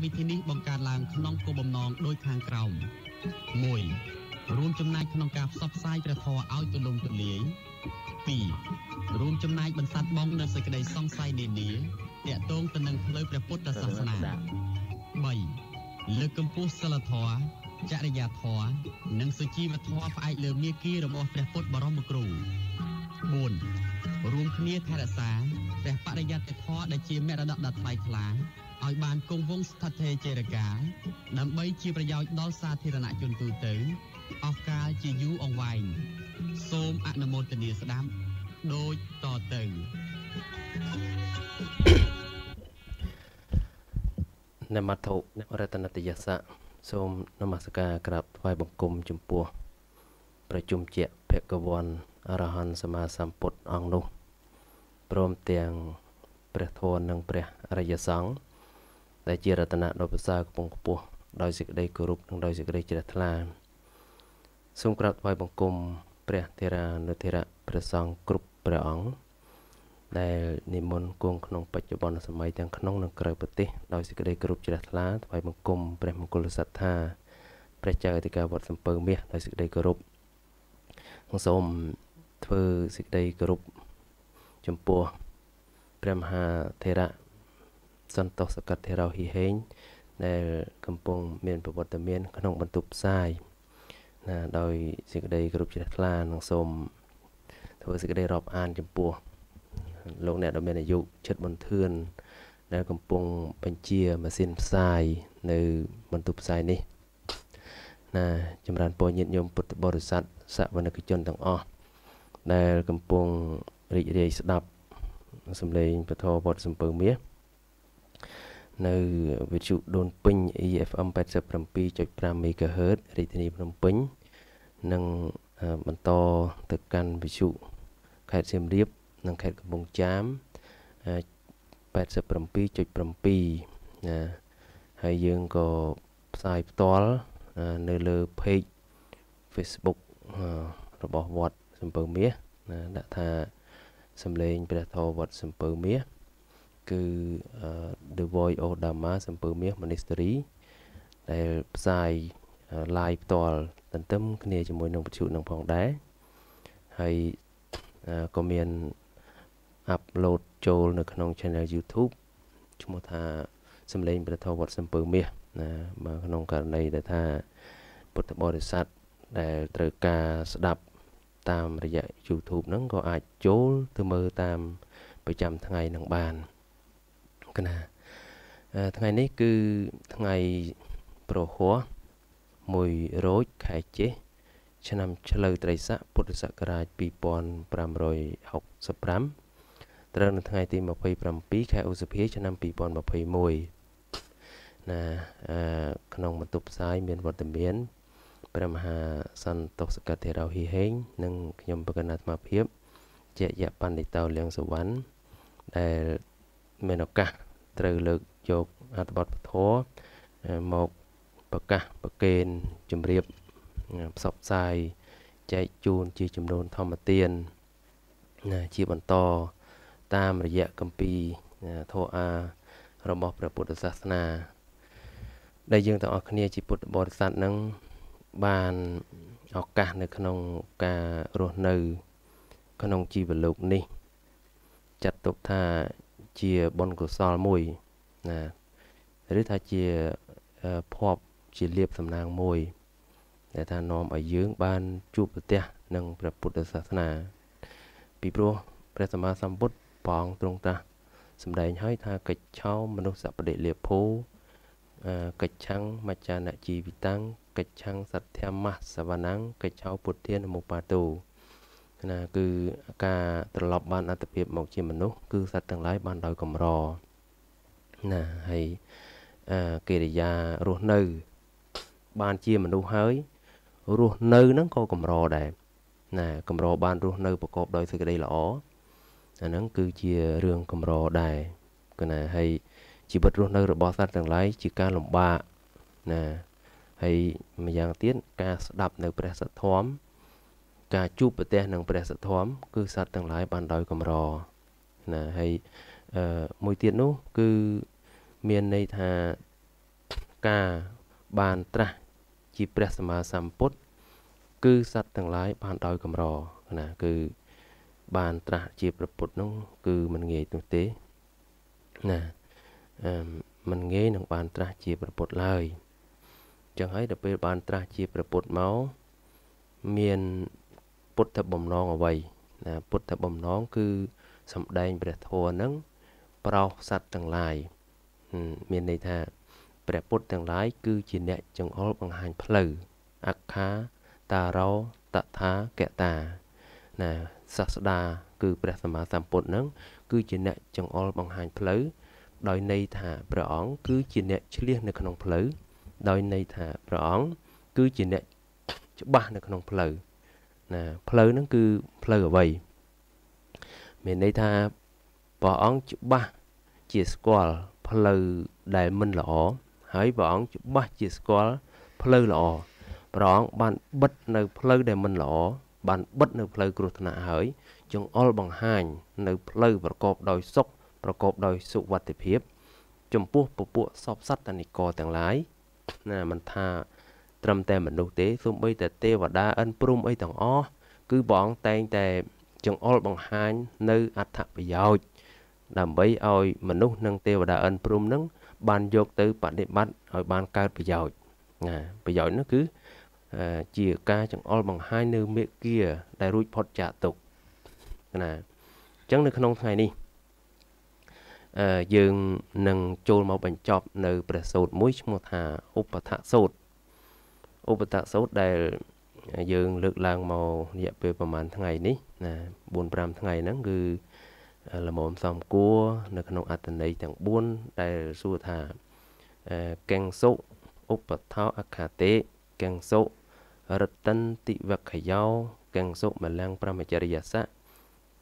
កម្មវិធីនេះបង្កើតឡើងក្នុងគោលបំណងដូចខាងក្រោម1រួមចំណែកក្នុងការផ្សព្វផ្សាយព្រះធម៌ឲ្យទូលំទូលាយ2រួមចំណែកបន្សាត់បងនៅសេចក្តីសង្ស័យនានាតាក់ទងទៅនឹងផ្លូវព្រះពុទ្ធសាសនា3លើកកម្ពស់សិលធម៌ចរិយាធម៌និងសុជីវធម៌ផ្អែកលើមាគ៌ារបស់ព្រះពុទ្ធបរមគ្រូ4រួមគ្នាថែរក្សាព្រះបរិយត្តិធម៌ដែលជាមរតកដ៏ថ្លៃថ្លាឲ្យបានគង់វង្សស្ថិតស្ថេរជារកាលដើម្បីជាប្រយោជន៍ដល់សាធារណជនទូទៅអស់កាលជាយូរអង្វែងសូមអនុមោទនាស្ដាប់ដូចតទៅនមត្ថុរតនតយស័កសូមនមស្ការក្រាបថ្វាយបង្គំចំពោះប្រជុំជាភគវន្តអរហន្តសម្មាសម្ពុទ្ធអង្គនោះព្រមទាំងព្រះធម៌និងព្រះអរិយសង្ឃដែលជារតនៈដ៏ប្រសើរកំពុងខ្ពស់ដោយសេចក្តីគោរពនិងដោយសេចក្តីជ្រះថ្លាសូមក្រាបថ្វាយបង្គំព្រះធេរានុធេរៈព្រះសង្ឃគ្រប់ព្រះអង្គដែលនិមន្តគង់ក្នុងបច្ចុប្បន្នសម័យទាំងក្នុងនិងក្រៅប្រទេសដោយសេចក្តីគោរពជ្រះថ្លាថ្វាយបង្គំព្រះមង្គលសត្ថាព្រះចៅអធិការវត្តសំពើមាសដោយសេចក្តីគោរពសូមធ្វើសេចក្តីគោរពចំពោះព្រះមហាធេរៈសន្តោសសកតធរោហិហេងដែល កំពុងមានប្រវត្តិមាន ក្នុងបន្ទប់ផ្សាយណាដោយសេចក្តីគ្រប់ជ្រះថ្លានិងសូមធ្វើសេចក្តីរាប់អានចំពោះលោកអ្នកដែលមានអាយុជិតបន្ទឿនដែលកំពុងបញ្ជាម៉ាស៊ីនផ្សាយនៅបន្ទប់ផ្សាយនេះ ណា ចម្រើនពរញាតិញោមពុទ្ធបរិស័ទសវនិកជនទាំងអស់ដែលកំពុងរីករាយស្ដាប់សំឡេងពធវត្តសំពើមាសនៅវិទ្យុដូនពេញ EFM 87.5 MHz រាជធានីភ្នំពេញនិងបន្តទៅកាន់វិទ្យុខេត្តសៀមរាប និង ខេត្តកំពង់ចាម87.7ណាហើយយើងក៏ផ្សាយផ្ទាល់នៅលើ page Facebook របស់វត្តសំពើមាសណាដាក់ថាសំលេងព្រះធម៌វត្តសំពើមាសគឺ The Voice of Dharma សំពើមាស Ministry ដែលផ្សាយ live ផ្ទាល់ទន្ទឹមគ្នាជាមួយនឹងវិទ្យុនឹងផងដែរហើយក៏មាន upload ចូល នៅក្នុង channel YouTube ឈ្មោះថាសម្លេងព្រះធម៌វត្តសំពើមាសណាមកក្នុងករណីដែលថាពុទ្ធបរិស័ទដែលត្រូវការស្ដាប់ តាមរយៈ YouTube ហ្នឹងក៏អាចចូលទៅមើលតាមប្រចាំថ្ងៃនឹងបាន។ណាថ្ងៃនេះគឺថ្ងៃប្រហោះមួយរោចខែចេះឆ្នាំ ឆ្លូវត្រីស័កពុទ្ធសករាជ2565ត្រូវនៅថ្ងៃទី27ខែឧសភា ឆ្នាំ2021ណាក្នុងបន្ទប់ផ្សាយ មានវត្តមានព្រះមហាសន្តោសកធិរោហិហេង និងខ្ញុំប្រកណាអាត្មាភាពជាយៈបណ្ឌិតោលៀងសវណ្ណដែលមានឱកាសត្រូវលើកយកអត្ថបទពធមកប្រកាសប្រកេនជំរាបផ្សព្វផ្សាយចែកជូនជាចំនួនធម្មទានណាជាបន្តតាមរយៈកម្ពីធោអារបស់ព្រះពុទ្ធសាសនាដែលយើងទាំងអស់គ្នាជាពុទ្ធបរិស័ទនឹង បានឱកាសនៅក្នុងការរស់នៅ ក្នុងជីវលោកនេះចាត់ទុកថាជាបុណ្យកុសលមួយណាឬថាជាភ័ព្វជាលៀបសំណាងមួយ ដែលថានាំឲ្យយើង បានជួបប្រទះនឹងព្រះពុទ្ធសាសនា ពីព្រោះព្រះសម្មាសម្ពុទ្ធព្រះអង្គទ្រង់ត្រាស់សម្ដែងឲ្យថាកិច្ចឆោមមនុស្សសពតិលៀភោកិច្ចឆੰងមច្ចានជីវិតាំងកិច្ចឆੰងសទ្ធមសវណ្ណੰកិច្ចឆោពុទ្ធានុមបាទោណាគឺការត្រឡប់បានអត្តភាពមកជាមនុស្សគឺសត្វទាំងឡាយបានដោយកម្រណាហើយអាកិរិយារស់នៅបានជាមនុស្សហើយ រស់នៅហ្នឹងក៏កម្រដែរណា កម្របាន រស់នៅ ប្រកបដោយសេចក្តីល្អអាហ្នឹងគឺជារឿងកម្រដែរគណាហើយជីវិតរស់នៅរបស់សត្វទាំងឡាយជាការលំបាកណាហើយម្យ៉ាងទៀតការស្ដាប់នៅព្រះសទ្ធធម្មការជួបប្រទះនឹងព្រះសទ្ធំគឺសត្វទាំងឡាយបានដោយកម្រណាហើយអឺមួយទៀតនោះគឺមានន័យថាការបានត្រាស់ជាព្រះសម្មាសម្ពុទ្ធគឺសត្វទាំងឡាយបានដោយកម្រណា គឺបានត្រាស់ជាព្រះពុទ្ធនោះគឺមិនងាយនោះទេណាអឺមិនងាយនឹងបានត្រាស់ជាព្រះពុទ្ធឡើយចឹងហើយដល់ពេលបានត្រាស់ជាព្រះពុទ្ធមកមានពុទ្ធបំណងអ្វីណាពុទ្ធបំណងគឺសំដែងព្រះធម៌នឹង ប្រោសសត្វទាំងឡាយមានន័យថាព្រះពុទ្ធទាំងឡាយគឺជាអ្នកចង្អុលបង្ហាញផ្លូវអក្ខាតារោតថាកតាណា សាស្តាគឺព្រះសម្មាសម្ពុទ្ធនឹង គឺជាអ្នកចង្អុលបង្ហាញផ្លូវដោយន័យថាព្រះអង្គគឺជាអ្នកឆ្លៀសនៅក្នុងផ្លូវដោយន័យថាព្រះអង្គគឺជាអ្នកច្បាស់នៅក្នុងផ្លូវណាផ្លូវហ្នឹងគឺផ្លូវអ្វីមានន័យថាព្រះអង្គច្បាស់ជាស្គាល់ផ្លូវដែលមិនល្អហើយព្រះអង្គច្បាស់ជាស្គាល់ផ្លូវល្អព្រះអង្គបានបិទនៅផ្លូវដែលមិនល្អបានបិទនៅផ្លូវគ្រោះថ្នាក់ហើយចង្អុលបង្ហាញ នៅផ្លូវប្រកប ដោយសុខប្រកប ដោយសុវត្ថិភាពចំពោះពពួកសពសត្វតនិកទាំងឡាយណាមិនថាត្រឹមតែមនុស្សទេសូម្បីតែទេវតាអិនព្រំអីទាំងអស់គឺព្រះអង្គតែងតែចង្អុលបង្ហាញនៅអត្ថប្រយោជន៍ដើម្បីឲ្យមនុស្សនិងទេវតាអិនព្រំនឹងបានយកទៅបដិបត្តិឲ្យបានកើតប្រយោជន៍ណាប្រយោជន៍នោះគឺជាការចង្អុលបង្ហាញនៅមេគាដែលរួចផុតចាកទុកណាអញ្ចឹងនៅក្នុងថ្ងៃនេះអឺយើងនឹងចូលមកបញ្ចប់នៅព្រះសូត្រមួយឈ្មោះថាឧបថសោត្រឧបតសូត្រដែលយើង លើកឡើងមករយៈពេលប្រហែលថ្ងៃនេះណា4 5ថ្ងៃហ្នឹងគឺលមមសំគួរនៅក្នុងអត្តន័យទាំង4ដែលសួរថាកេងសុឧបថោអខាតេកេងសុរតិនតិវខយោកេងសុមលាំងប្រមចរិយសៈ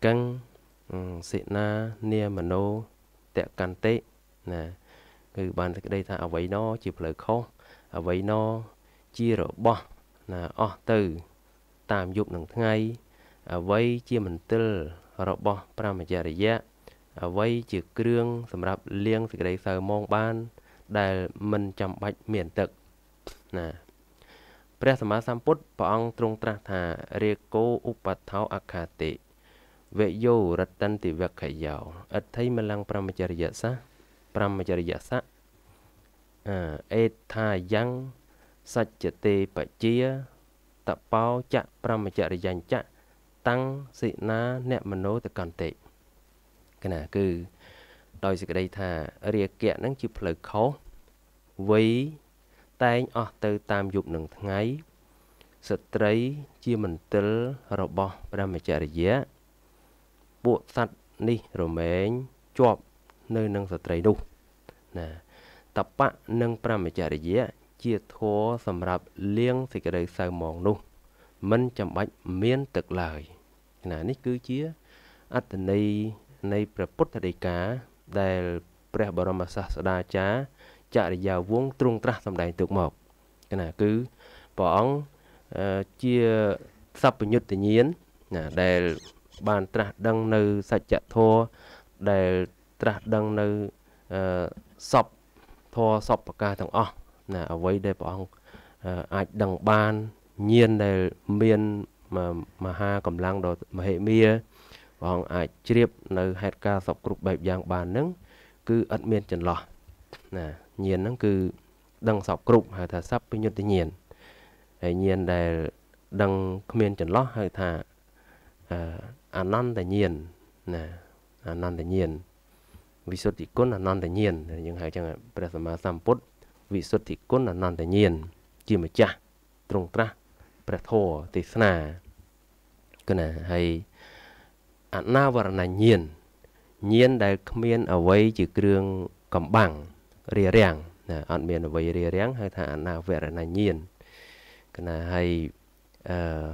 កេងសេនានាមโนតកន្តិណា គឺបានសេចក្តីថាអវ័យណោជាផ្លូវខុសអវ័យណោជារបស់ណាអស់ទៅតាមយប់នឹងថ្ងៃអ្វីជាមន្ទិលរបស់ ប្រមចរិយៈអ្វីជាគ្រឿងសម្រាប់លាងសេចក្តីសៅមងបាន ដែលមិនចាំបាច់មានទឹកណាព្រះសម្មាសម្ពុទ្ធព្រះអង្គទ្រង់ត្រាស់ថារាគោឧបត្ថោអខាតិវយោរតន្តិវខយោអដ្ឋិមលੰប្រមចរិយសាប្រមចរិយសៈអេថាយ៉ាងសច្ចទេបជាតបោចៈប្រមចរិយញ្ចៈតាំងសិណា អ្នកមโนតកន្តិកណាគឺ ដោយសេចក្តីថារាគៈនឹងជាផ្លូវខុសវ័យតែងអស់ទៅតាមយុគនឹងថ្ងៃស្ត្រីជាមន្ទិលរបស់ព្រះមច្ឆរិយៈពួកសត្វនេះរមែងជាប់នៅនឹងស្ត្រីនោះណាតបៈនិងព្រះមច្ឆរិយៈជាធัวសម្រាប់លាងសេចក្តីសៅមងនោះមិនចាំបាច់មានទឹកឡើយណានេះគឺជាអត្តន័យនៃព្រះពុទ្ធដីកាដែល ព្រះបរមសាស្តាចារ្យចរិយាវងទ្រង់ត្រាស់សម្ដែងទុកមកណាគឺព្រះអង្គជាសពញ្ញុតញាណណាដែលបានត្រាស់ដឹងនៅសច្ចធម៌ដែលត្រាស់ដឹងនៅសពធម៌សពប្រការទាំងអស់ណាអ្វីដែលព្រះអង្គអាចដឹងបានញាណដែលមានមហាកម្លាំងដ៏មហិមាព្រះអង្គអាចជ្រាបនៅហេតុការសពគ្រប់បែបយ៉ាងបាននឹងគឺឥតមានចន្លោះណាញាណហ្នឹងគឺ ដឹងសពគ្រប់ហៅថាសពពញុត្តញាណហើយញាណដែលដឹងគ្មានចន្លោះហៅថាអនន្តញាណណាអនន្តញាណវិសុទ្ធិគុណអនន្តញាណយើងហៅចឹងព្រះសម្មាសម្ពុទ្ធវិសុទ្ធិគុណអនន្តញាណជាម្ចាស់ទ្រង់ត្រាស់ព្រះធម៌ទេសនាគណាហើយអនាវរណញាណញាណដែលគ្មានអវ័យជាគ្រឿងកំបាំងរារាំងណាអត់មានអវ័យរារាំងហៅថាអនាវរណញាណគណាហើយអឺ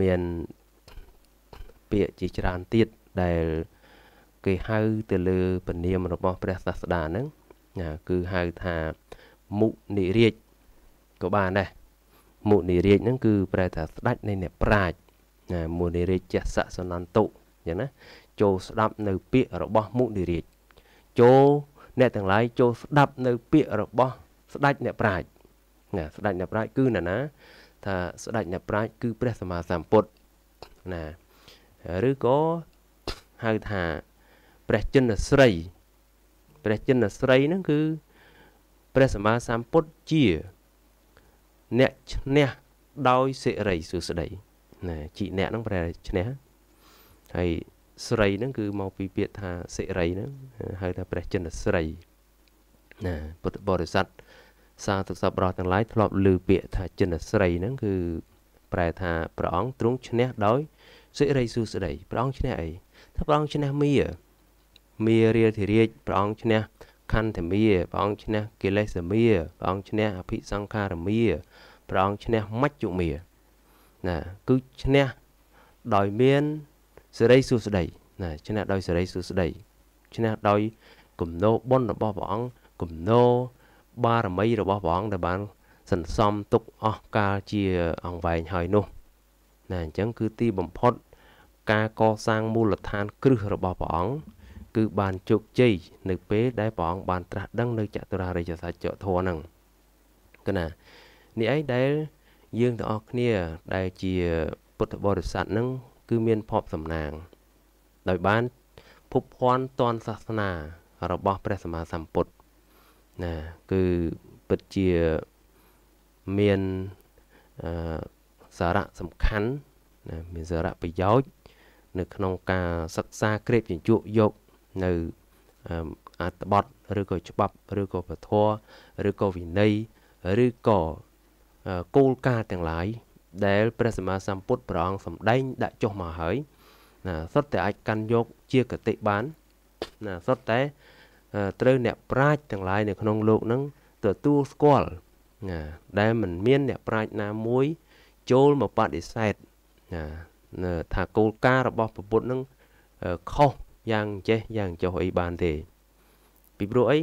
មានពាក្យជាច្រើនទៀតដែលគេហៅទៅលើពនាមរបស់ព្រះសាស្តាហ្នឹងណាគឺហៅថាមុនិរាជក៏បានដែរមុនិរាជហ្នឹង គឺប្រែ ថាស្ដេចនៃអ្នកប្រាជ្ញណាមុនិរាជចេះសសនន្តុចឹងណា ចូលស្ដាប់នៅពាក្យរបស់មុនិរាជចូលអ្នកទាំងឡាយចូលស្ដាប់នៅពាក្យរបស់ស្ដេចអ្នកប្រាជ្ញណាស្ដេចអ្នកប្រាជ្ញគឺណាណាថាស្ដេចអ្នកប្រាជ្ញគឺព្រះសម្មាសម្ពុទ្ធណាឬក៏ហៅថាព្រះចិនស្រីព្រះចិនស្រីហ្នឹងគឺព្រះសម្មាសម្ពុទ្ធជាអ្នកឈ្នះដោយសិរីសួស្តីណាជីអ្នកហ្នឹងព្រះឈ្នះហើយស្រីហ្នឹងគឺមកពីពាក្យថាសិរីហ្នឹងហៅថាព្រះចិនស្រីណាពុទ្ធបរិស័ទសាទុសពរស់ទាំងឡាយធ្លាប់ឮពាក្យថាចិនស្រីហ្នឹងគឺ ប្រែថាព្រះអង្គទ្រង់ឈ្នះដោយសិរីសួស្តីព្រះអង្គឈ្នះអីថាព្រះអង្គឈ្នះមីមារាធិរាជព្រះអង្គឈ្នះខន្ធមាព្រះអង្គឈ្នះកិលេសមាព្រះអង្គឈ្នះអភិសង្ខារមាព្រះអង្គឈ្នះមជ្ឈុមាណាគឺឈ្នះដោយមានសេរីសុស្ដី ណាឈ្នះដោយសេរីសុស្ដីឈ្នះដោយគំនោបុណ្យរបស់ព្រះអង្គគំនោបារមីរបស់ព្រះអង្គដែលបានសន្សំទុកអស់កាលជាអង្វែងហើយនោះណាអញ្ចឹងគឺទីបំផុត ការកសាងមូលដ្ឋានគ្រឹះរបស់ព្រះអង្គគឺបានជោគជ័យនៅពេលដែលព្រះអង្គបានត្រាស់ដឹងនៅចតុរារិយសច្ចធម៌ហ្នឹងគណានេះឯងដែលយើងទាំងអស់គ្នា ដែលជា ពុទ្ធបរិស័ទហ្នឹងគឺមានភពសំណាង ដោយបានភពភ័ណ្ឌតនសាសនា របស់ព្រះសម្មាសម្ពុទ្ធណាគឺពិតជាមានអឺសារៈសំខាន់ណាមានសារៈប្រយោជន៍នៅក្នុងការសិក្សាក្រេបជញ្ជក់យកនៅអត្ថបទឬក៏ច្បាប់ឬក៏ពធឬក៏វិន័យឬក៏គោលការណ៍ទាំងឡាយដែលព្រះសម្មាសម្ពុទ្ធព្រះអង្គសម្ដែងដាក់ចុះមកហើយណាសុទ្ធតែអាចកាន់យកជាគតិបានណាសុទ្ធតែត្រូវអ្នកប្រាជ្ញទាំងឡាយនៅក្នុងលោកនឹងទទួលស្គាល់ណាដែលមិនមានអ្នកប្រាជ្ញណាមួយ ចូលមកបដិសេធណាថាគោលការណ៍របស់ព្រះពុទ្ធនឹងខុសយ៉ាងចេះយ៉ាងចុះអីបានទេ ពីព្រោះអី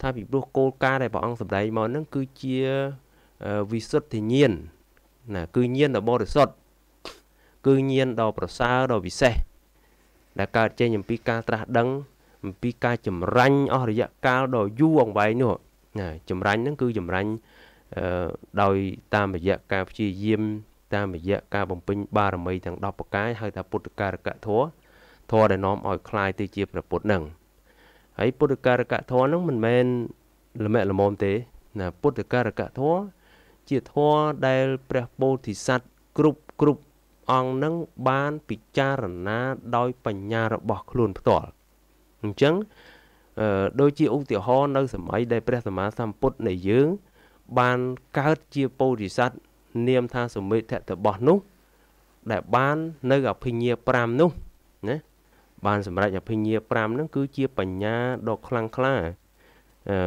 ថាពីព្រោះគោលការណ៍ដែលព្រះអង្គសម្ដែងមកហ្នឹងគឺជាវិសុទ្ធិញាណណាគឺញាណដ៏បរិសុទ្ធគឺញាណដ៏ប្រសើរដ៏ពិសេសដែលកើតចេញអំពីការត្រាស់ ដឹងអំពីការចម្រាញ់អស់រយៈកាលដ៏យូរអង្វែងនោះណាចម្រាញ់ហ្នឹងគឺចម្រាញ់ដោយតាមរយៈការព្យាយាម តាមរយៈការបំពេញបារមីទាំង10ប្រការហៅថាពុទ្ធការកធម៌ធម៌ដែលនាំឲ្យคลายទៅជាព្រះពុទ្ធនឹងហើយពុទ្ធការកធម៌នឹងមិនមែនល្មែល្មមទេណាពុទ្ធការកធម៌ជាធម៌ដែលព្រះពោធិសត្វគ្រប់គ្រប់អង្គនឹងបានពិចារណាដោយបញ្ញារបស់ខ្លួនផ្ទាល់អញ្ចឹងដូចជាឧទាហរណ៍នៅសម័យដែលព្រះសម្មាសម្ពុទ្ធនៃយើងបានកើតជាពោធិសត្វនាមថាសមិទ្ធិតបោះនោះ ដែលបាននៅអភិញ្ញា5នោះណាបានសម្រេចអភិញ្ញា5ហ្នឹងគឺជា បញ្ញាដ៏ខ្លាំងក្លាអឺ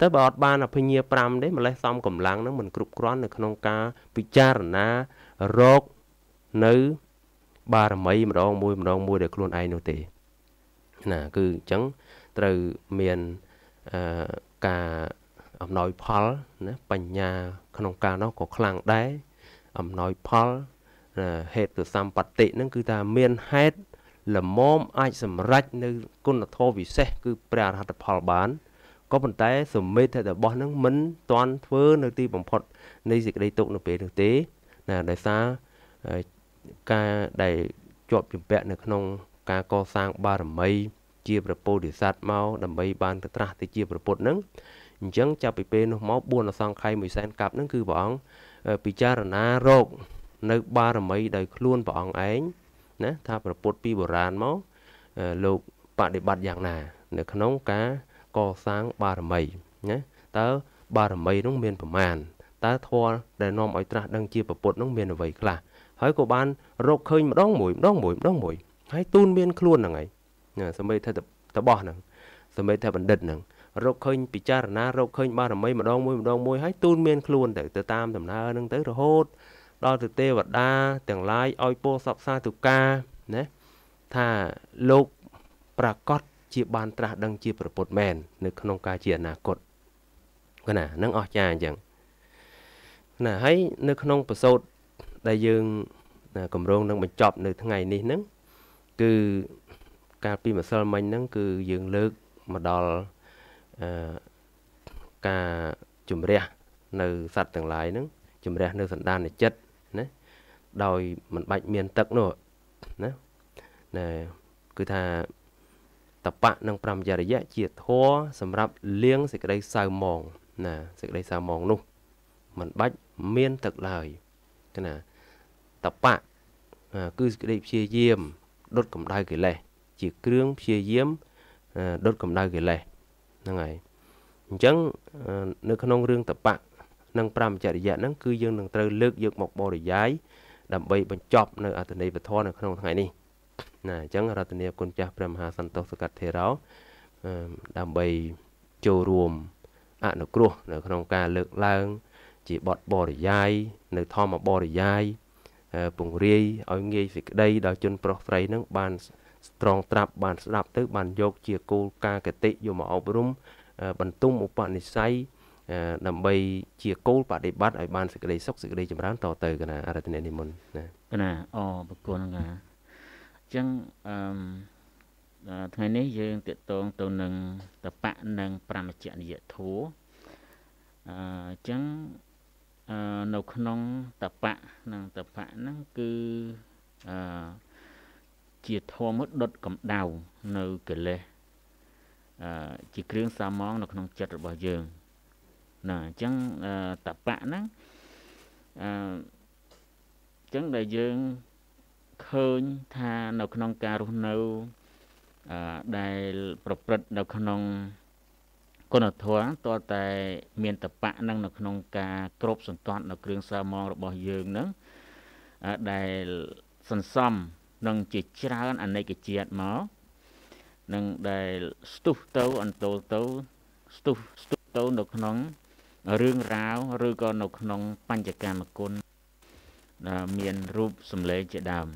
តែបើអត់បានអភិញ្ញា5ទេម្លេះសំកម្លាំងហ្នឹងមិនគ្រប់គ្រាន់នៅក្នុងការពិចារណារកនៅបារមី ម្ដងមួយម្ដងមួយដែលខ្លួនឯងនោះទេណាគឺអញ្ចឹងត្រូវមានអឺការអំណោយផលណាបញ្ញាក្នុងការនោះក៏ខ្លាំងដែរអំណោយផលហេតុសម្បត្តិហ្នឹងគឺថាមានហេតុលមមអាចសម្រេចនៅ គុណធម៌ពិសេស គឺព្រះអរហត្តផល បានក៏ប៉ុន្តែសមេធរបស់នឹងមិនទាន់ធ្វើនៅទីបំផុតនៃសេចក្តីទុកនៅពេលនោះទេណាដោយសារការដែលជាប់ជំពាក់នៅក្នុងការកសាង បារមី ជា ប្រពោធិសត្វមកដើម្បីបានទៅត្រាស់ទៅជាប្រពុតនឹងអញ្ចឹងចាប់ពីពេលនោះមក4អសង្ខ័យ1សែនកាប់នឹងគឺព្រះអង្គពិចារណារោគនៅ បារមីដោយខ្លួនព្រះអង្គឯងណាថាប្រពុតពីបុរាណមកលោកបដិបត្តិយ៉ាងណានៅក្នុងការកសាងបារមីណាតើបារមីនោះមានប្រមាណតើធម៌ដែលនាំឲ្យត្រាស់ដឹងជា ប្រពុតនោះមានអ្វីខ្លះហើយក៏បានរកឃើញម្ដងមួយម្ដងមួយម្ដងមួយហើយទូនមានខ្លួនហ្នឹងហើយសម្បិតថាតបោះហ្នឹងសម្បិតថាបណ្ឌិតហ្នឹងរកឃើញពិចារណារកឃើញបារមីម្ដងមួយម្ដងមួយហើយទូនមានខ្លួនទៅទៅតាមដំណើរហ្នឹងទៅរហូតដល់ទៅទេវតាទាំងឡាយឲ្យពោសពសាទុការណាថាលោកប្រកាសជាបានត្រាស់ ដឹងជាប្រពុតមែន នៅក្នុងការជាអនាគតណានឹងអស្ចារ្យអញ្ចឹងណាហើយនៅក្នុងប្រសូតដែលយើងគម្រោងនឹងបញ្ចប់ នៅថ្ងៃនេះហ្នឹងគឺកាលពីម្សិលមិញហ្នឹងគឺយើងលើកមកដល់អឺការជំរះនៅសត្វទាំងឡាយហ្នឹងជំរះនៅសន្តានចិត្តដោយមិនបាច់មានទឹកនោះណាណែគឺថាតបៈនិងប្រមយរយៈជាធัวសម្រាប់លាងសេចក្តីសៅមងណា សេចក្តីសៅមងនោះ មិនបាច់មានទឹកឡើយណាតបៈគឺសេចក្តីព្យាយាមដុតកម្ដៅកិលេសជាគ្រឿងព្យាយាមដុតកម្ដៅកិលេសហ្នឹងហើយអញ្ចឹងនៅក្នុងរឿងតបៈនិងប្រមចរិយៈហ្នឹងគឺយើងនឹងត្រូវលើកយកមកបរិយាយដើម្បីបញ្ចប់នៅអត្តន័យវធនៅក្នុងថ្ងៃនេះណាអញ្ចឹងរតនាគុណចាស់ព្រះមហាសន្តោសកតធេរោដើម្បីចូលរួមអនុគ្រោះនៅក្នុងការលើកឡើង ជាបទបរិយាយនៅធម្មបរិយាយពង្រាយឲ្យងាយសេចក្តីដល់ជនប្រុសស្រីនឹងបានត្រង់ត្រាប់បាន ស្ដាប់ទៅ បានយកជាគោលការណ៍គតិយកមកអប់រំបន្ទុំឧបនិស្ស័យដើម្បី ជាគោលបដិបត្តិឲ្យបានសេចក្តីសុខសេចក្តីចម្រើនតទៅកណាអរតននិមន្តណាកណាអប្រគុណណាអញ្ចឹងអឺថ្ងៃនេះយើងតកតងទៅនឹងតបៈនិង ប្រមជ្ជនិយធัวអញ្ចឹងនៅក្នុងតបៈនិងតបៈហ្នឹងគឺអឺជាធម៌ដុតកម្ដៅនៅកិលេសអឺជាគ្រឿងសាមងនៅក្នុងចិត្តរបស់យើងណាអញ្ចឹងតបៈហ្នឹងអញ្ចឹងដែលយើងឃើញថានៅក្នុងការរស់នៅដែលប្រព្រឹត្តនៅក្នុងគុណធម៌តតែ មានតបៈនឹងនៅក្នុងការគ្រប់សន្តាត់នៅ គ្រឿងសាមងរបស់យើងនឹងដែលសន្សំនឹងជាច្រើន អនេកជាតិមកនឹងដែល ស្ទុះទៅអន្តោទៅស្ទុះស្ទុះទៅនៅក្នុងរឿងរ៉ាវឬក៏នៅ ក្នុងបញ្ចកម្មគុណដែលមានរូបសម្លេងជាដើម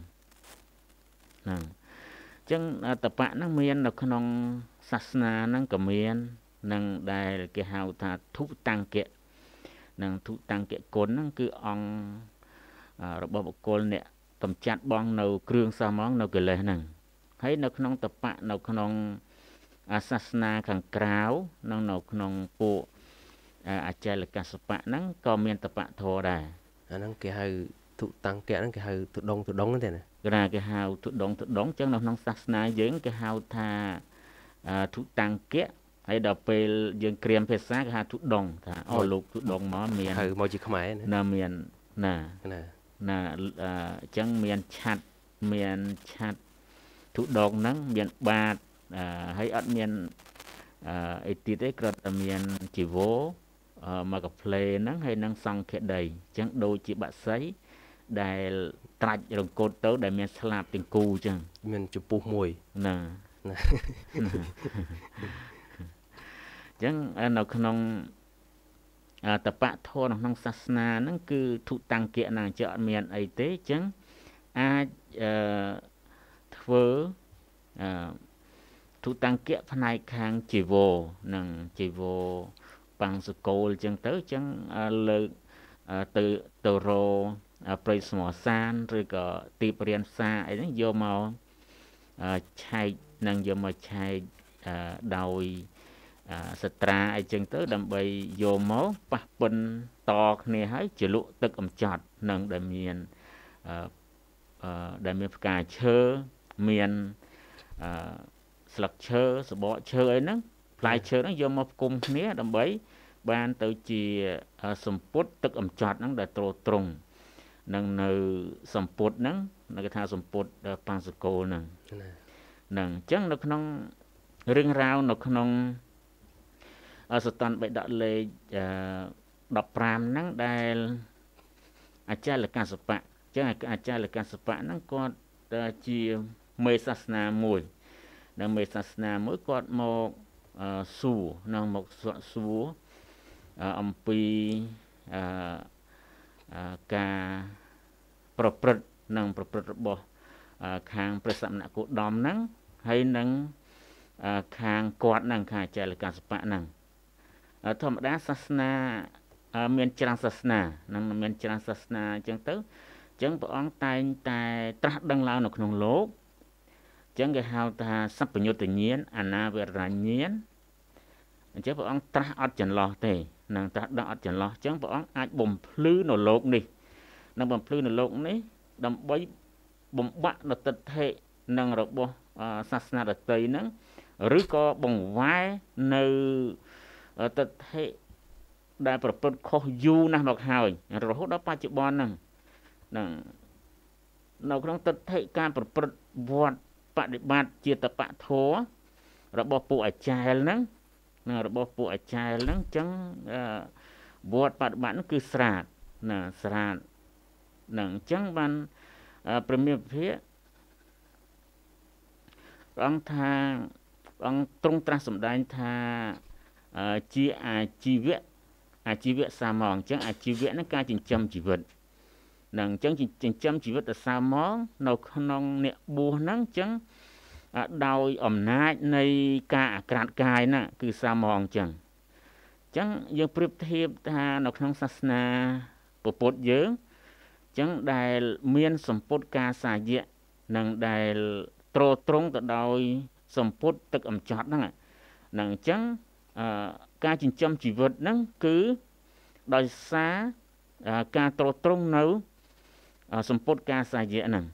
ហ្នឹងអញ្ចឹងតបៈហ្នឹងមាន នៅ ក្នុងសាសនាហ្នឹងក៏មាននឹងដែលគេហៅថាធុតាំងកៈនឹងធុតាំងកៈគុណហ្នឹងគឺអង្គរបស់បុគ្គលអ្នកកំចាត់បងនៅគ្រឿងសោះហ្មងនៅកិលេសហ្នឹងហើយនៅ ក្នុង តបៈនៅក្នុង អាសាសនាខាងក្រៅនិងនៅក្នុងពួកអចលកសបៈហ្នឹងក៏មានតបៈធរដែរអាហ្នឹងគេហៅទុតាំងកៈហ្នឹងគេហៅទុដងទុដងទេណាគេថាគេហៅទុដងទុដងអញ្ចឹងនៅក្នុងសាសនាយើងគេហៅថាទុតាំងកៈហើយដល់ពេលយើងក្រៀមភាសាគេហៅទុដងថាអូលោកទុដងមកមានហៅមកជាខ្មែរណាមានណាណាណាអញ្ចឹងមានឆាត់មានឆាត់ទុដងហ្នឹងមានបាទហើយអត់មានអីទៀតទេគ្រាន់តែមានជីវោមកផ្លេហ្នឹងហើយនឹងសង្ឃដីអញ្ចឹងដូចជាបាក់សីដែលត្រាច់ រង្គត់ទៅ ដែលមាន ស្លាបទាំងគូអញ្ចឹងមានចំពោះមួយណាអញ្ចឹងនៅក្នុងតបៈធម៌ក្នុងសាសនាហ្នឹងគឺធុតង្គៈណាជាអត់មានអីទេអញ្ចឹងអាចអឺធ្វើអឺធុតង្គៈផ្នែកខាងជីវោនិងជីវោប៉ាំងសកូលអញ្ចឹងទៅអញ្ចឹងលើកទៅទៅរព្រៃស្មោសានឬក៏ទីបរិញ្ញាសាអីហ្នឹងយកមកឆែកនឹងយកមកឆែកដោយសត្រាអីចឹងទៅ ដើម្បីយកមកប៉ះពិនតគ្នាហើយជលក់ទឹកអំចត់នឹងដែលមានដែលមានផ្កាឈើមានស្លឹកឈើសបកឈើអីហ្នឹងផ្លែឈើហ្នឹងយកមកផ្គុំគ្នាដើម្បី បានទៅជាសម្ពុតទឹកអំចត់ហ្នឹងដែលត្រត្រង់នឹងនៅសម្ពុតហ្នឹងនៅគេថាសម្ពុតប៉ាសកូលហ្នឹងហ្នឹងអញ្ចឹងនៅក្នុងរឿងរ៉ាវនៅក្នុងសតនបេដកលេខ15ហ្នឹងដែលអាចារ្យលកាសបៈអញ្ចឹងអាចារ្យលកាសបៈហ្នឹងគាត់ជាមេសាសនាមួយនៅមេសាសនាមួយគាត់មកសួរនឹងមកសួរអំពីការប្រព្រឹត្តនិងប្រព្រឹត្តរបស់ខាងព្រះសមណគោដមហ្នឹងហើយនឹង ខាងគាត់ហ្នឹងខាងចលកាសបៈហ្នឹងធម្មតាសាសនាមាន ច្រើនសាសនានឹងមាន ច្រើនសាសនាអញ្ចឹងទៅអញ្ចឹងព្រះអង្គតែងតែត្រាស់ដឹងឡើងនៅក្នុងលោកចឹងគេហៅថាសัพពញុត្តញ្ញាណអនាវរញ្ញាណអញ្ចឹងព្រះអង្គត្រាស់អត់ចន្លោះទេនឹងត្រាស់ដឹងអត់ចន្លោះអញ្ចឹងព្រះអង្គអាចបំភ្លឺនៅโลกនេះនឹងបំភ្លឺនៅโลกនេះ ដើម្បីបំបាក់នៅទិដ្ឋិនឹងរបស់សាសនាដតីហ្នឹងឬក៏បង្វែរនៅទិដ្ឋិដែលប្រព្រឹត្តខុសយូរណាស់មកហើយរហូតដល់បច្ចុប្បន្នហ្នឹងនឹងនៅក្នុងទិដ្ឋិការប្រព្រឹត្តវត្តបដិបត្តិជាតបៈធររបស់ ពួកអាចារ្យហ្នឹងណារបស់ពួកអាចារ្យហ្នឹងអញ្ចឹងវត្តបដិបត្តិហ្នឹងគឺស្រាតណាស្រាតហ្នឹងអញ្ចឹងបានព្រះមេភិយព្រះអង្គថាអង្គទ្រង់ត្រាស់សម្ដែងថាជាអាជីវៈអាជីវៈសាមងអញ្ចឹងអាជីវៈហ្នឹងការចិញ្ចឹមជីវិតនឹងអញ្ចឹងចិញ្ចឹមជីវិតឲ្យសៅមកនៅ ក្នុងអ្នកបួសហ្នឹងអញ្ចឹងដោយអំណាចនៃការអាក្រាតកាយណាគឺសាមងអញ្ចឹងអញ្ចឹងយើងប្រៀបធៀបថានៅក្នុងសាសនាពុទ្ធយើងអញ្ចឹងដែលមានសម្ពុតការសាយៈនិងដែលត្រត្រង់ទៅដោយសម្ពុតទឹកអំចត់ហ្នឹងហ្នឹងអញ្ចឹងការចិញ្ចឹមជីវិតហ្នឹងគឺដោយសារការត្រត្រង់នៅសម្ពុតការសាយៈហ្នឹង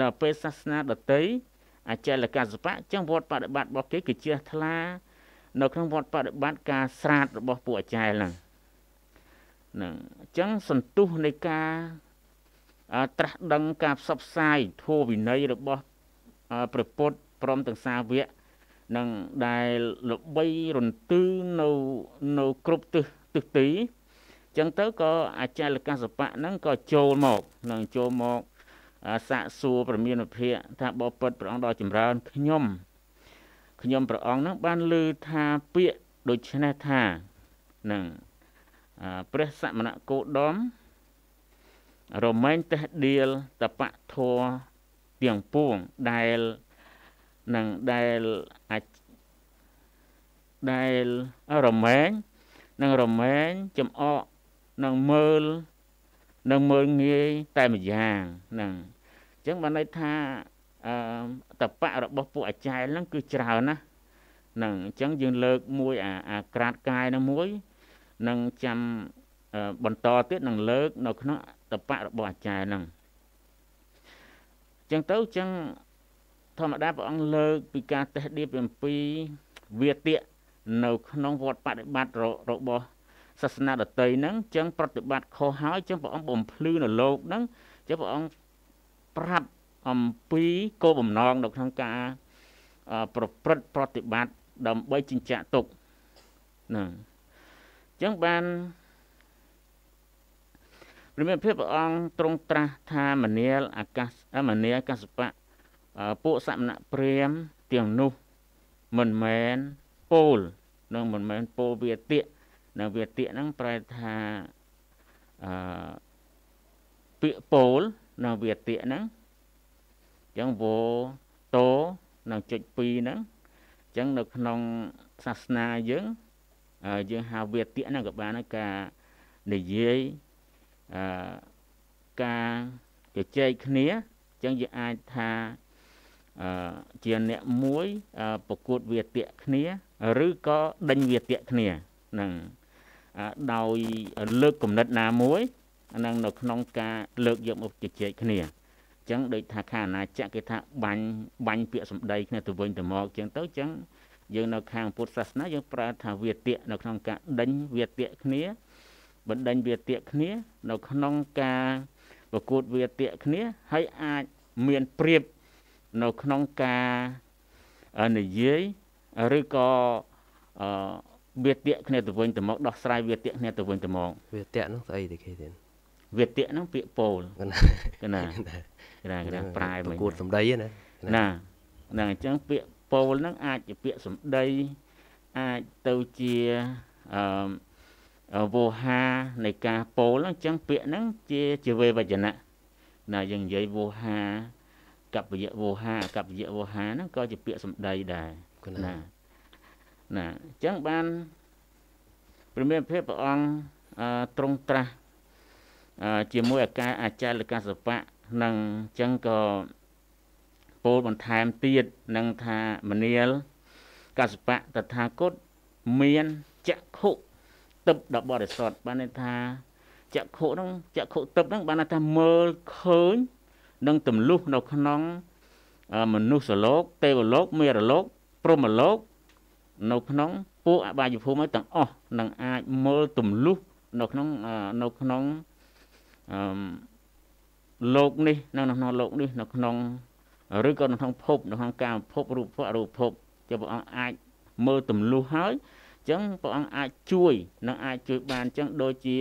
ដល់ពេលសាសនាដតីអចលកសបៈចឹងវត្តបដិបត្តិរបស់គេគឺជ្រះថ្លា នៅក្នុងវត្តបដិបត្តិការស្រាតរបស់ ពួកអចែលហ្នឹងហ្នឹងអញ្ចឹងសន្ទុះនៃការត្រាស់ដឹងការផ្សព្វផ្សាយធម៌វិន័យរបស់ព្រះពុទ្ធព្រមទាំងសាវកនឹងដែលល្បីរន្ទឺនៅនៅគ្រប់ទិសទិសទីចឹងទៅក៏អាចារ្យលកាសបៈហ្នឹងក៏ចូលមកនឹងចូលមកសាកសួរប្រមានវិភាកថាបបិទ្ធព្រះអង្គដ៏ចម្រើនខ្ញុំខ្ញុំព្រះអង្គហ្នឹងបានលើថាពាក្យដូចនេះថានឹងព្រះសមណគោដមរមែងទេសដៀលតបៈធរទាំងពួងដែលនឹងដែលអាចដែលរមែងនឹងរមែងចំអកនឹងមើលនឹងមើលងាយតែម្យ៉ាងហ្នឹងអញ្ចឹងបានន័យថាអឺតបៈរបស់ពួកអាចារ្យហ្នឹងគឺច្រើនណាស់ហ្នឹងអញ្ចឹងយើងលើកមួយអាអាក្រាតកាយហ្នឹងមួយនឹងចាំបន្តទៀតនឹងលើក នៅ ក្នុងតបៈរបស់អាចារ្យហ្នឹងអញ្ចឹងទៅអញ្ចឹងធម្មតាព្រះអង្គលើកពីការតេះដៀបអំពីវាទៈនៅ ក្នុងវត្តបប្រតិបត្តិរបស់សាសនាដតីហ្នឹងចឹងប្រតិបត្តិខុសហើយចឹងព្រះអង្គបំភ្លឺនៅលោកហ្នឹងចឹងព្រះអង្គប្រាប់អំពីគោលបំណងនៅក្នុងការប្រព្រឹត្តប្រតិបត្តិដើម្បីចិញ្ចាក់ទុកណាចឹងបានព្រះមានភាពព្រះអង្គទ្រង់ត្រាស់ថាមនាលអាកាសមនាលកសបៈពួកសមណព្រាមទាំងនោះមិនមែនពោលនឹងមិនមែនពោលវាតិកនៅវាតិហ្នឹងប្រែថាអឺពាក្យពោលនៅវាតិហ្នឹងអញ្ចឹងវោតោនៅចុច2ហ្នឹងអញ្ចឹងនៅក្នុងសាសនាយើងយើងហៅវាតិហ្នឹងក៏បានការនិយាយអឺការជជែកគ្នាអញ្ចឹងយើងអាចថាអឺជាអ្នកមួយប្រកួតវាតិគ្នា ឬក៏ដេញវាតិគ្នាហ្នឹងដោយលើកគំនិតណាមួយអានឹងនៅក្នុងការលើកយកមកជជែកគ្នាអញ្ចឹងដូចថាខាងអាណាចក្រគេថាបាញ់បាញ់ពាក្យសម្ដីគ្នាទៅវិញទៅមកអញ្ចឹងទៅអញ្ចឹងយើង នៅខាងពុទ្ធសាសនាយើងប្រើថាវាទៈនៅក្នុងការដេញវាទៈគ្នាបណ្ដេញវាទៈគ្នានៅក្នុងការប្រកួតវាទៈគ្នា ហើយអាចមានប្រៀបនៅក្នុងការនិយាយឬក៏អឺវាតាក់គ្នាទៅវិញទៅមកដោះស្រាយវាតាក់គ្នាទៅវិញទៅមកវាតាក់នោះស្អីទៅគេទៀតវាតាក់នោះពាក្យពោលគណាគណាគណាគណាប្រែមកប្រកួតសម្ដីណាណាហ្នឹងអញ្ចឹងពាក្យពោលហ្នឹង អាចជាពាក្យសម្ដីអាចទៅជាអឺវោហា នៃការពោលហ្នឹងអញ្ចឹងពាក្យហ្នឹងជាជាវេវចនៈណាយើងនិយាយវោហាកัปយៈវោហាកัปយៈវោហាហ្នឹងក៏ជាពាក្យសម្ដីដែរណាណាអញ្ចឹងបានព្រមភាពព្រះអង្គត្រង់ត្រាស់ជាមួយអាការអាចារ្យលកសបៈនឹងអញ្ចឹងក៏ពោលបន្ថែមទៀតនឹងថាមនាលកសបៈតថាគតមានចក្ខុទឹកដ៏បរិសុទ្ធបានន័យថាចក្ខុហ្នឹងចក្ខុទឹកហ្នឹងបានថាមើលឃើញ និងទម្លុះនៅក្នុងមនុស្សលោកទេវលោកមេរលោកព្រហ្មលោកនៅក្នុងពួកអបាយភូមិទាំងអស់នឹងអាចមើលទម្លុះនៅក្នុងនៅក្នុងអឺលោកនេះនៅក្នុងលោកនេះនៅក្នុងឬក៏នៅក្នុងភពនៅក្នុងកាមភពរូបភពអរូបភពចឹងព្រះអង្គអាចមើលទម្លុះហើយចឹងព្រះអង្គអាចជួយនិងអាចជួយបានចឹង ដូចជា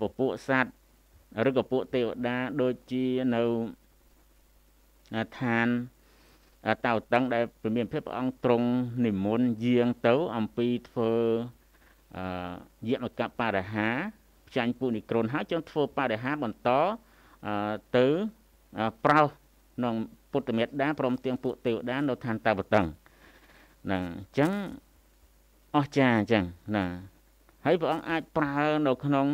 ពពួកសัตว์ឬក៏ពួកទេវតាដូចជានៅឋានតៅតឹងដែលពមានភាពព្រះអង្គទ្រង់និមន្តយាងទៅអំពីធ្វើអឺយមកបរិហាផ្ចាញ់ពួកនិក្រុនហើយចង់ធ្វើបរិហាបន្តអឺទៅប្រោសក្នុងពុទ្ធមេត្តាព្រមទាំងពួកទេវតានៅឋានតាវតឹងហ្នឹងអញ្ចឹងអស្ចារ្យអញ្ចឹងណាហើយព្រះអង្គអាចប្រើនៅក្នុង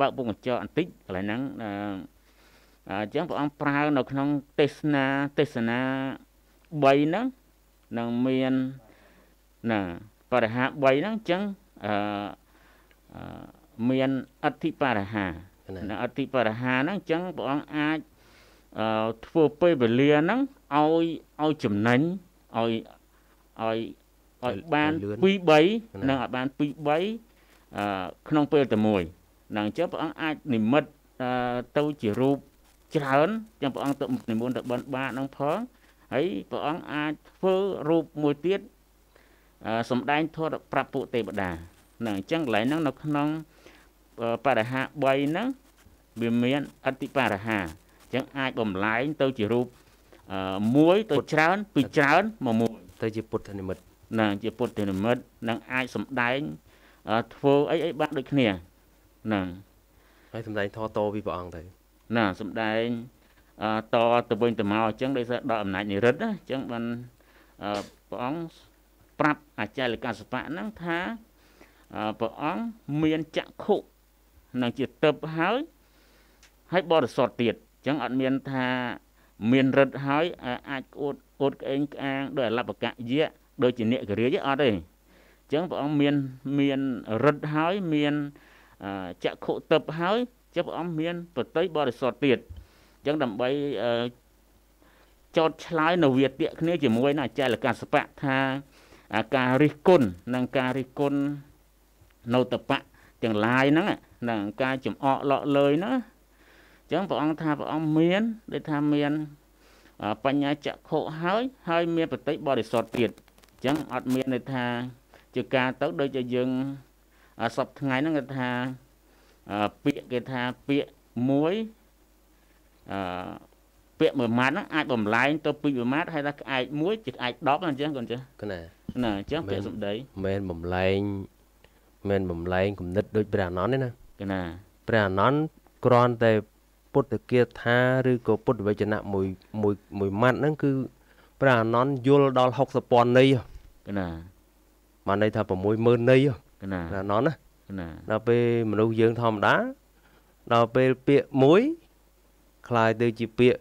បើកពុកកញ្ចក់បន្តិចកន្លែងហ្នឹងអញ្ចឹងព្រះអង្គប្រើនៅក្នុង ទេសនាទេសនា3ហ្នឹងនឹងមានណាបរិហា3ហ្នឹងអញ្ចឹងអឺមានអធិបរិហាណាអធិបរិហាហ្នឹងអញ្ចឹងព្រះអង្គអាចធ្វើពេលវេលាហ្នឹងឲ្យឲ្យចំណេញឲ្យឲ្យឲ្យបាន2 3និងឲ្យបាន2 3ក្នុងពេលតែមួយនឹងអញ្ចឹងព្រះអង្គអាចនិមិត្តទៅជារូប ច្រើនអញ្ចឹងព្រះអង្គទៅនិមន្តទៅបិណ្ឌបាតហ្នឹងផងហើយព្រះអង្គអាចធ្វើរូបមួយទៀតសម្ដែងធរប្រាប់ពួកទេវតាហ្នឹងអញ្ចឹងកន្លែងហ្នឹងនៅក្នុងបរិហា3ហ្នឹងវាមានអតិបរិហាអញ្ចឹងអាចបំលែងទៅជារូបមួយទៅច្រើនពីច្រើនមកមួយទៅជាពុទ្ធនិមិត្តណាជាពុទ្ធនិមិត្តនឹងអាចសំដែងធ្វើអីអីបានដូចគ្នាណាហើយសំដែងធរតពីព្រះអង្គទៅណាសំដែងតទៅវិញទៅមកអញ្ចឹងដោយសារដល់អំណាចនិរិទ្ធណាអញ្ចឹងបានព្រះអង្គប្រាប់អាចលិកាសបៈហ្នឹងថាព្រះអង្គមានចក្ខុនឹងជាតឹបហើយហើយបរិសុទ្ធទៀតអញ្ចឹងអត់មានថាមានរិទ្ធហើយអាចអួតអួតក្អេងក្អាងដោយអលបកៈយៈដូចជាអ្នកករាជអត់ទេអញ្ចឹងព្រះអង្គមានមានរិទ្ធហើយមានចក្ខុតឹបហើយចុះព្រះអង្គមានបតីបរិសុទ្ធទៀតចឹងដើម្បីចោតឆ្លើយនៅវាទាក់គ្នាជាមួយនឹងអចលកសបៈថាការរិះគន់និងការរិះគន់នៅតបៈទាំងឡាយហ្នឹងនឹងការចំអកលក់លើយហ្នឹងអញ្ចឹងព្រះអង្គថាព្រះអង្គមានដូចថាមានបញ្ញាចក្ខុហើយ ហើយមានបតិបរិសុទ្ធទៀតអញ្ចឹងអត់មានន័យថាជាការទៅដូចជាយើងសពថ្ងៃហ្នឹងគេថាពាក្យគេថាពាក្យមួយអឺពាក់មួយម៉ាត់ហ្នឹងអាចបំលែងទៅពីរមួយម៉ាត់ហើយថាក្អែកមួយជាក្អែក10ហ្នឹងអញ្ចឹងកូនចាណាណាអញ្ចឹងពាក្យសម្ដីមិនបំលែងមិនបំលែងគំនិត ដូចព្រះអនន្តទេណាកណាព្រះអនន្តគ្រាន់តែពុទ្ធគាថាឬក៏ពុទ្ធវចនៈមួយមួយមួយម៉ាត់ហ្នឹងគឺព្រះអនន្តយល់ដល់60,000នៃកណាបានន័យថា60000នៃកណាព្រះអនន្តណាកណាដល់ពេលមនុស្សយើងធម្មតាដល់ពេលពាក្យមួយคลายទៅជាពាក្យ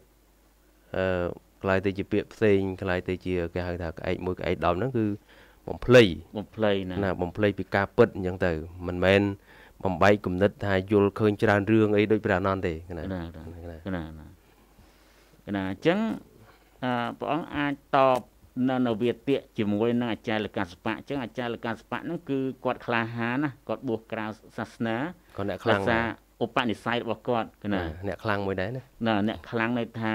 អឺคลายទៅជាពាក្យផ្សេងคลายទៅជាគេហៅថាក្អែកមួយក្អែកដំហ្នឹងគឺ បំភ្លៃបំភ្លៃណាណាបំភ្លៃពីការពិតអញ្ចឹងទៅមិនមែនបំបែកគំនិតថាយល់ឃើញច្រើនរឿងអីដូចព្រះអនន្តទេណាណាណាណាណាអញ្ចឹងព្រះអង្គអាចតបនៅនៅវាទៈជាមួយនឹងអាចារ្យលកាសបៈអញ្ចឹងអាចារ្យលកាសបៈហ្នឹងគឺគាត់ក្លាហានណាគាត់បួសក្រៅសាសនាគាត់អ្នកខ្លាំងណាឧបនិស្ស័យរបស់គាត់ណាអ្នកខ្លាំងមួយដែរណាណាអ្នកខ្លាំងនៅថា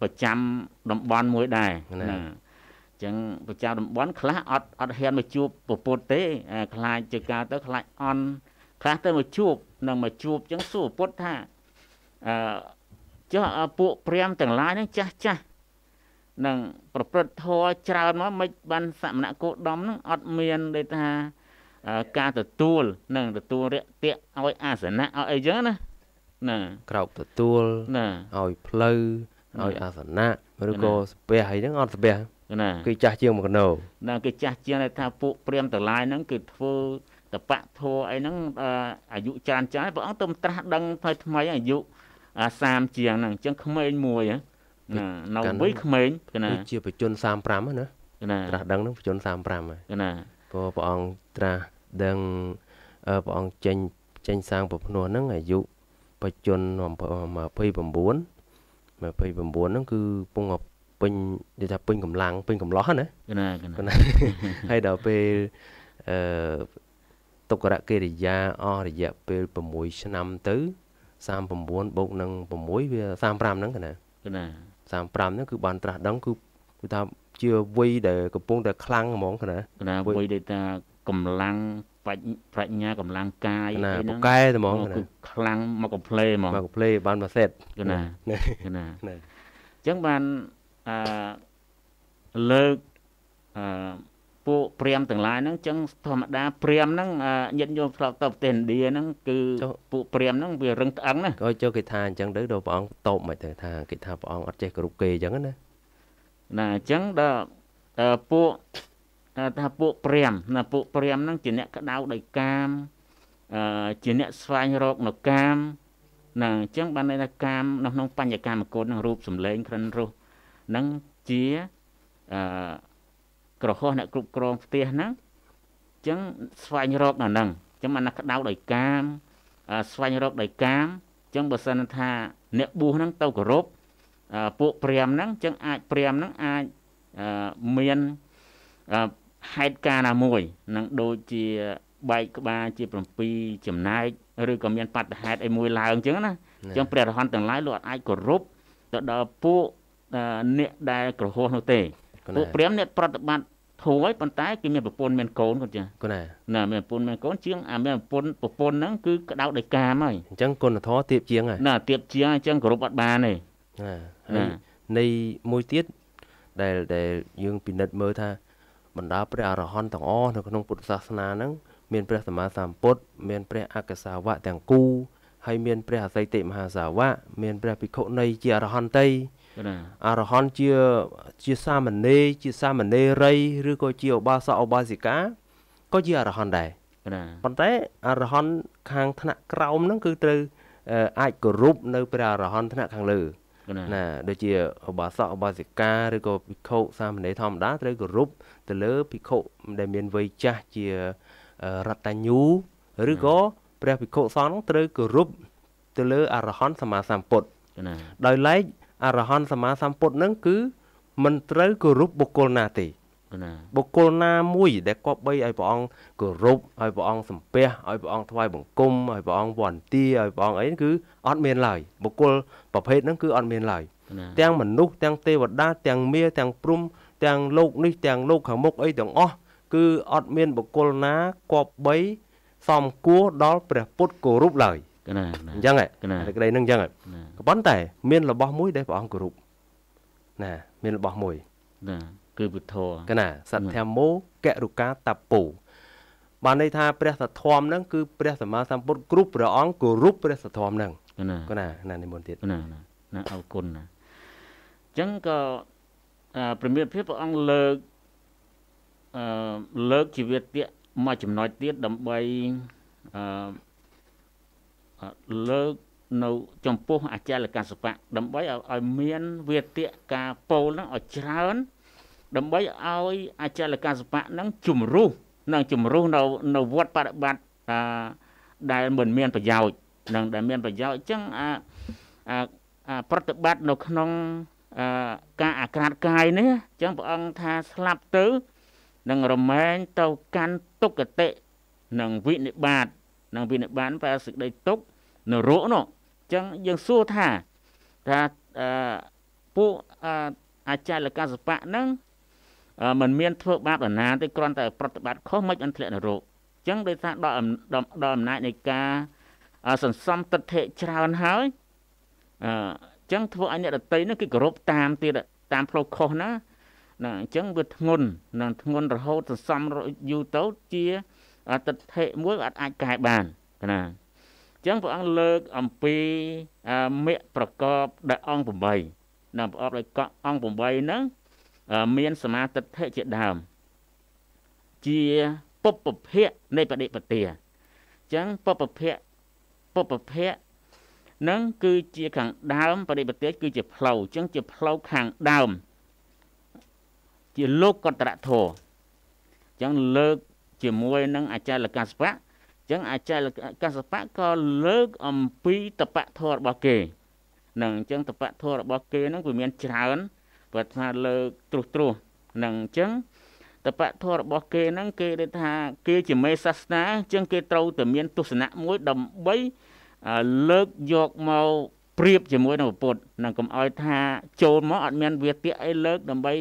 ប្រចាំតំបន់មួយដែរណាអញ្ចឹងប្រចាំតំបន់ ខ្លះអត់អត់ហ៊ានមកជួបពពុតទេ ខ្លាចជាការទៅខ្លាចអន់ខ្លះទៅមកជួបនឹងមកជួបអញ្ចឹងសួរពុតថាអឺចុះពួកព្រាមទាំងឡាយហ្នឹងចាស់ចាស់នឹងប្រព្រឹត្តធម៌ច្រើនមកមិនបានសមណគោដមហ្នឹងអត់មានដូចថាការទទួលនឹងទទួលរយៈឲ្យអាសនៈឲ្យអីចឹងណាណាក្រោកទទួលឲ្យផ្លូវឲ្យអាសនៈឬក៏ស្ពះអីហ្នឹងអត់ស្ពះណាគឺចាស់ជាងមកណោណាគឺចាស់ជាងថាពួកព្រាមតឡាយហ្នឹងគឺធ្វើតបៈធัวអីហ្នឹងអាយុច្រើនច្រើនព្រះអង្គទៅត្រាស់ដឹងថ្មីថ្មីអាយុ30ជាងហ្នឹងអញ្ចឹងក្មេងមួយណានៅវ័យក្មេងណាជាបជន35ណាណាត្រាស់ដឹងហ្នឹងបជន35ណាព្រោះព្រះអង្គត្រាស់ដឹងព្រះអង្គចេញចេញសាងប្រភ្នោះហ្នឹងអាយុបច្ចុប្បន្ន29 29ហ្នឹងគឺពងពេញនិយាយថាពេញកម្លាំងពេញកំឡោះណាណាណាហើយដល់ពេលអឺទុករកិរិយាអស់រយៈពេល6ឆ្នាំទៅ39បូកនឹង6វា35ហ្នឹងកណាណា35ហ្នឹងគឺបានត្រាស់ដឹងគឺគឺថា ជាវ័យដែលកំពុងតែខ្លាំងហ្មងកណាណាវ័យដែលថាកម្លាំងប្រាជ្ញាកម្លាំងកាយណាពូកែហ្មងគឺខ្លាំងមកកំ plei ហ្មងមកកំ plei បានមកសេតណាណាអញ្ចឹងបានអឺលើកអឺពួកព្រាមទាំងឡាយហ្នឹងអញ្ចឹងធម្មតាព្រាមហ្នឹងញាតិញោមឆ្លប់ទៅប្រទេសឥណ្ឌាហ្នឹងគឺពួកព្រាមហ្នឹងវារឹងត្អឹងណាក៏ចូលគេថាអញ្ចឹងទៅដល់ព្រះអង្គតបមិនទៅថាគេថាព្រះអង្គអត់ចេះគ្រប់គេអញ្ចឹងណាណាអញ្ចឹងដល់ពួកថាពួកព្រាមណាពួកព្រាមហ្នឹងជាអ្នកក្តៅដោយកាមអឺជាអ្នកស្វែងរកនៅកាមណាអញ្ចឹងបានន័យថាកាមនៅក្នុងបញ្ញកម្មគុណនឹងរូបសម្លេង ក្រិនរសហ្នឹងជាអឺក្រហោះអ្នកគ្រប់គ្រងផ្ទះហ្នឹងអញ្ចឹងស្វែងរកដល់ហ្នឹងអញ្ចឹងបានក្តៅដោយកាមស្វែងរកដោយកាមអញ្ចឹងបើសិនថាអ្នកបួសហ្នឹងទៅគោរពពួកព្រាមហ្នឹងអញ្ចឹងអាចព្រាមហ្នឹងអាចមានហេតុការណ៍ណាមួយនឹងដូចជាបែកក្បាលជា7ចំណែកឬក៏មានបដិហេតុអីមួយឡើងអញ្ចឹងណាអញ្ចឹងព្រះរហន្តទាំងឡាយលោកអាចគោរពទៅដល់ពួកអ្នកដែលក្រហោះនោះទេពួកព្រាមអ្នកប្រតិបត្តិធូរហើយប៉ុន្តែគេមានប្រពន្ធមានកូនគាត់ចឹងគណាណាមានប្រពន្ធមានកូនជាងអាមានប្រពន្ធប្រពន្ធហ្នឹងគឺក្តោបដោយកាមហើយអញ្ចឹងគុណធម៌ទៀបជាងហើយណាទៀបជាងអញ្ចឹងគោរពអត់បានទេណាហើយនៃមួយទៀតដែលដែលយើងពិនិត្យមើលថាបណ្ដាព្រះអរហន្តទាំងអស់នៅក្នុងពុទ្ធសាសនាហ្នឹងមានព្រះសម្មាសម្ពុទ្ធមានព្រះអក្សសាវកទាំងគូហើយមានព្រះអសីតិមហាសាវកមានព្រះភិក្ខុនៃជាអរហន្តីអរហន្តជាជាសាមណេរជាសាមណេរីឬក៏ជាឧបាសកឧបាសិកាក៏ជាអរហន្តដែរប៉ុន្តែអរហន្តខាងថ្នាក់ក្រោមហ្នឹងគឺត្រូវអាចគោរពនៅព្រះអរហន្តថ្នាក់ខាងលើណាដូចជាឧបាសកឧបាសិកាឬក៏ភិក្ខុសាមណេរធម្មតាត្រូវគោរពទៅលើភិក្ខុដែល មានវ័យចាស់ជារតញ្ញូឬក៏ព្រះភិក្ខុសង្ឃត្រូវគោរពទៅលើ អរហន្តសម្មាសម្ពុទ្ធដោយឡែកអរហន្តសម្មាសម្ពុទ្ធនឹង គឺមិនត្រូវគោរពបុគ្គលណាទេបុគ្គលណាមួយដែលគប្បីឲ្យព្រះអង្គគោរពឲ្យព្រះអង្គសំពះឲ្យព្រះអង្គថ្វាយបង្គំឲ្យព្រះអង្គវន្ទាឲ្យព្រះអង្គអីគឺអត់មានឡើយបុគ្គលប្រភេទហ្នឹងគឺអត់មានឡើយទាំងមនុស្សទាំងទេវតាទាំងមាទាំងព្រំទាំងលោកនេះទាំងលោកខាងមុខអីទាំងអស់គឺអត់មានបុគ្គលណាគប្បីសំគួរដល់ព្រះពុទ្ធគោរពឡើយកណាអញ្ចឹងតែក្តីនឹងអញ្ចឹងក៏ប៉ុន្តែមានរបស់មួយដែលព្រះអង្គគោរពណាមានរបស់មួយណាគឺពុទ្ធកណាសទ្ធមោករុកាតពោបានន័យថាព្រះសទ្ធមហ្នឹងគឺព្រះ សម្មាសម្ពុទ្ធគ្រប់ព្រះអង្គគោរពព្រះសទ្ធមហ្នឹងណាកណាណានិមន្តទៀតណាណាអរគុណណាអញ្ចឹងក៏ព្រមៀតភាពព្រះអង្គលើកអឺលើកជីវិតទៀតមួយចំណុចទៀតដើម្បីអឺលើកនៅចំពោះអចលកសបៈដើម្បីឲ្យមានវាទៈការពោលនឹងឲ្យច្រើនដើម្បីឲ្យអចលកសបៈនឹងជំរុះនឹងជំរុះនៅនៅវត្តបប្រតិបត្តិដែលមិនមានប្រយោជន៍នឹងដែលមានប្រយោជន៍អញ្ចឹងអាប្រតិបត្តិនៅក្នុងការអាក្រាតកាយនេះអញ្ចឹងព្រះអង្គថាស្លាប់ទៅនឹងរមែងទៅកាន់ទុគតិនឹងវិនិបាតនឹងវិនិបានប្រែសេចក្តីទុកនរកនោះអញ្ចឹងយើងសួរថាថាពួកអាចារ្យកសបៈហ្នឹងមិនមានធ្វើបាបអាណាទេគ្រាន់តែ ប្រតិបត្តិខុសមិនអន្តរនរោគអញ្ចឹងដោយសារដល់ដល់អំណាចនៃការសន្សំទិដ្ឋិច្រើនហើយអញ្ចឹងធ្វើឲ្យអ្នកដតីនោះគេគោរពតាមទៀតតាមផ្លូវខុសណាណាអញ្ចឹងវាធ្ងន់នឹងធ្ងន់រហូតសន្សំយូរទៅជាទិដ្ឋិមួយអាចអាចកែបានណាអញ្ចឹងព្រះអង្គលើកអំពីមគ្គប្រកបដោយអង្គ8ណាប្រអប់ដោយកក់អង្គ8ហ្នឹងមានសមាទិដ្ឋិជាដើមជាពុពភៈនៃបដិបទាអញ្ចឹងពុពភៈពុពភៈនឹងគឺជាខាងដើមបដិបទាគឺជាផ្លូវអញ្ចឹងជាផ្លូវខាងដើម ជាលោកកត្រធរអញ្ចឹងលើកជាមួយនឹងអាចារ្យលកាសវៈអញ្ចឹងអាចារ្យលកាសវៈក៏លើកអំពីតបៈធររបស់គេ នឹងអញ្ចឹងតបៈធររបស់គេនឹងវាមានច្រើនគាត់ថាលើកត្រុសត្រុសនឹងអញ្ចឹងតបៈធររបស់ គេហ្នឹងគេដែលថាគេជាមេសាសនាអញ្ចឹងគេត្រូវតែមានទស្សនៈមួយ ដើម្បីលើកយកមកប្រៀបជាមួយនឹងពុទ្ធនឹងកុំអោយថា ចូលមកអត់មាន វាទៈអីលើកដើម្បី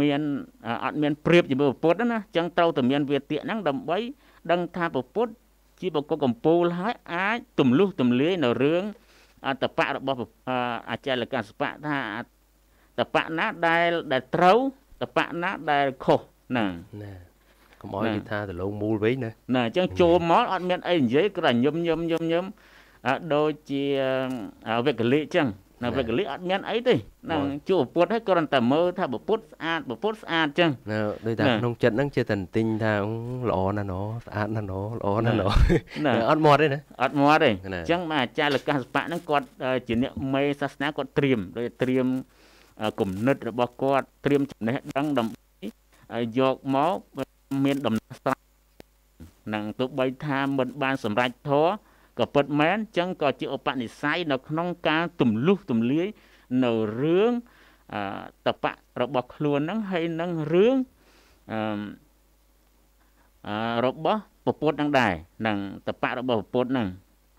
មានអត់មានប្រៀបជាមួយពុទ្ធណាអញ្ចឹងត្រូវតែមាន វាទៈហ្នឹងដើម្បី ដឹងថាពុទ្ធជាបកកំពូលហើយអាចទម្លុះទម្លាយនៅរឿងអត្តបៈរបស់អាចារ្យលកាសបៈថាតបៈណាដែលដែលត្រូវតបៈណាដែលខុសណាណាកុំអោយគេថាដលងមូលវិញណាណាអញ្ចឹងចូលមកអត់មានអីនិយាយគ្រាន់ញឹមញឹមញឹមញឹមដូចជាវេកលិអញ្ចឹងនៅវេកលីអត់មានអីទេនឹងជួបពុទ្ធហើយគ្រាន់តែមើលថាពុទ្ធស្អាតពុទ្ធស្អាតចឹងដូចតែក្នុងចិត្តហ្នឹងជាតែទិញថាល្អណាស់ណោស្អាតណាស់ណោល្អណាស់ណោអត់មាត់ទេណាអត់មាត់ទេអញ្ចឹងមកអាចារ្យលកាសបៈហ្នឹងគាត់ជាអ្នកមេសាសនាគាត់ត្រៀមដូចត្រៀមគំនិតរបស់គាត់ត្រៀមចំណេះដឹងដើម្បីយកមកមានដំណោះស្រាយនឹងទោះបីថាមិនបាន សម្រេចធរក៏ពិតមែនចឹងក៏ជាឧបនិស្ស័យនៅក្នុងការទម្លុះទម្លាយនៅរឿងតបៈរបស់ ខ្លួនហ្នឹងហើយនឹងរឿងអឺរបស់ពពុទ្ធហ្នឹងដែរនឹងតបៈរបស់ពពុទ្ធហ្នឹង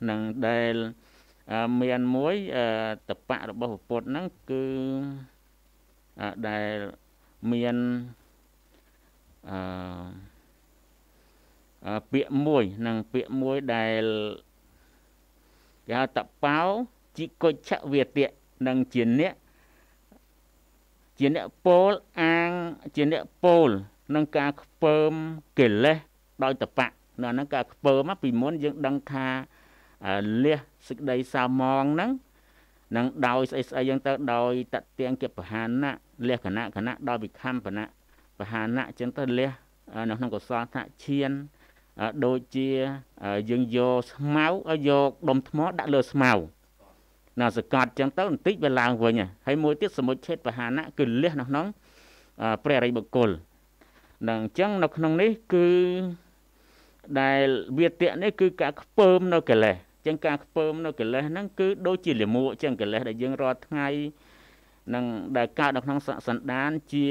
នឹងដែលមានមួយតបៈរបស់ពុទ្ធហ្នឹងគឺដែលមានអឺពាក្យមួយនិងពាក្យមួយដែលគេហៅតបោជីគុច្ឆវាទៈនិងជាអ្នកជាអ្នកពោលអាងជាអ្នកពោលនឹងការខ្ពើមកិលេសដោយតបៈនៅហ្នឹងការខ្ពើមពីមុនយើងដឹងថាលះសេចក្តីសាមងហ្នឹងនឹងដោយស្អីស្អីហ្នឹងទៅដោយតតាំងកិបហានៈលះគណៈគណៈដោយវិខំបណៈបហានៈចឹងទៅលះនៅក្នុងកុសលថាឈានដូចជាយើងយកស្មៅឲ្យយកដុំថ្មដាក់លើស្មៅណាសកាត់ចឹងទៅបន្តិចវាឡើងវិញហើយមួយទៀតសមុជឆេតបហានៈគឺលះនៅក្នុងព្រះអរិយបុគ្គលនឹងអញ្ចឹងនៅក្នុងនេះគឺដែលវាតៈនេះគឺការខ្ពើមនៅកិលេសចឹងការខ្ពើមនៅកិលេសហ្នឹងគឺដូចជាលាមកចឹងកិលេសដែលយើងរាល់ថ្ងៃនឹងដែលកើតនៅក្នុងសន្តានជា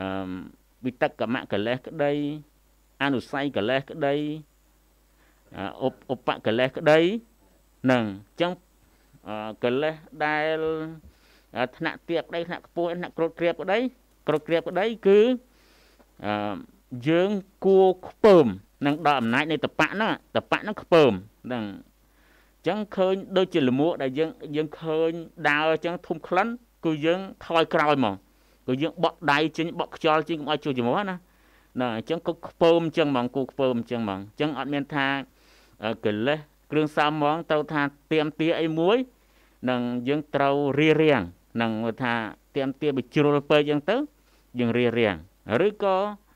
អឺវិតកមកិលេសក្តីអនុស័យកិលេសក្តីអបអបកិលេសក្តីនឹងចឹងកិលេសដែលថ្នាក់ទាបក្តីថ្នាក់ខ្ពស់ថ្នាក់ក្រត់ក្រៀបក្តីក្រត់ក្រៀបក្តីគឺយើងគួរខ្ពើមនឹងដល់អំណាចនៃតបៈហ្នឹងតបៈហ្នឹងខ្ពើមហ្នឹងអញ្ចឹងឃើញដូចជាលមួកដែលយើងយើងឃើញដើរអញ្ចឹងធុំក្លិនគឺយើងថយក្រោយមកគឺយើងបក់ដៃចេញបក់ខ្យល់ចេញកុំឲ្យជួយជាមួយណាណាអញ្ចឹងគុកខ្ពើមអញ្ចឹងហ្មងគូខ្ពើមអញ្ចឹងហ្មងអញ្ចឹងអត់មាន ថាកិលេសគ្រឿងសាមហ្មងត្រូវថាទៀមទាអីមួយនឹងយើងត្រូវរៀបរៀងនឹងថាទៀមទាបជ្រុលពេកអញ្ចឹងទៅ យើងរៀបរៀងឬក៏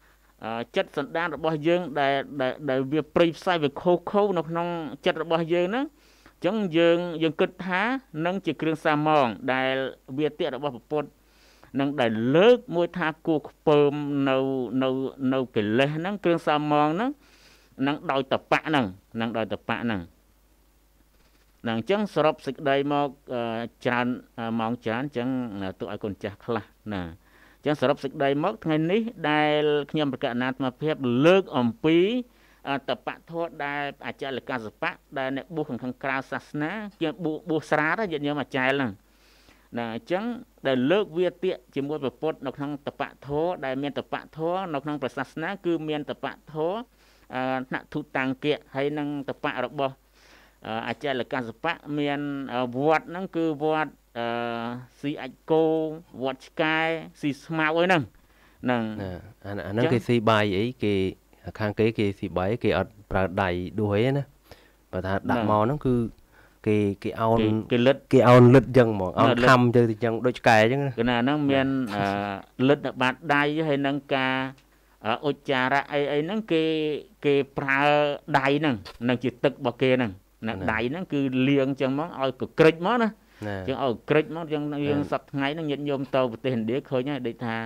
ចិត្តសន្តានរបស់យើងដែលដែលវាព្រៃផ្សាយវាខុសខុសនៅក្នុង ចិត្តរបស់យើងហ្នឹងអញ្ចឹងយើងយើងគិតថានឹងជាគ្រឿងសាមងដែលវាតិរបស់ពពុទ្ធនឹងដែលលើកមួយថាគួខ្ពើមនៅនៅនៅកិលេសហ្នឹងគ្រឿងសាមងហ្នឹងនឹងដោយ តបៈហ្នឹងនឹងដោយតបៈហ្នឹងនឹងអញ្ចឹងសរុបសេចក្តីមកច្រើនម៉ោងច្រើនអញ្ចឹងទុកឲ្យកូនចាស់ខ្លះណាចឹងសរុបសេចក្តីមកថ្ងៃនេះដែលខ្ញុំប្រកាសអាត្មាភាព លើកអំពី តបៈធរដែលអចលកសបៈដែលអ្នកបួសខាងក្រៅសាសនាជាបួសបួសស្រាតយាញោមអចលហ្នឹងណាអញ្ចឹងដែលលើកវាតិជាមួយប្រពុតនៅក្នុងតបៈធរដែលមាន តបៈធរនៅក្នុងព្រះសាសនាគឺមានតបៈធរថ្នាក់ធុតាំងគៈហើយនឹងតបៈរបស់អចលកសបៈមានវត្តហ្នឹងគឺវត្តអឺស៊ីអាចគោវត្តឆ្កែស៊ីស្មៅអីហ្នឹងហ្នឹងអាហ្នឹងគេស៊ីបាយអីគេខាងគេគេស៊ីបាយគេអត់ប្រើដៃដួសអីណាបើថាដាក់មកហ្នឹងគឺគេគេអោនគេលិតគេអោនលិតចឹងហ្មងអោនខំទៅចឹងដូចឆ្កែចឹងគឺណាហ្នឹងមានលិតនៅបាតដៃហើយនឹងការអុចចារៈអីអីហ្នឹងគេគេប្រើដៃហ្នឹងនឹង ជាទឹករបស់គេហ្នឹងណាដៃហ្នឹងគឺលាងចឹងមកឲ្យកក្រិចមកណាយើងឲ្យក្រិចមកយើងយើងសប្ថ្ងៃហ្នឹងញាតិញោមទៅប្រទេសឥណ្ឌាឃើញហើយដូចថា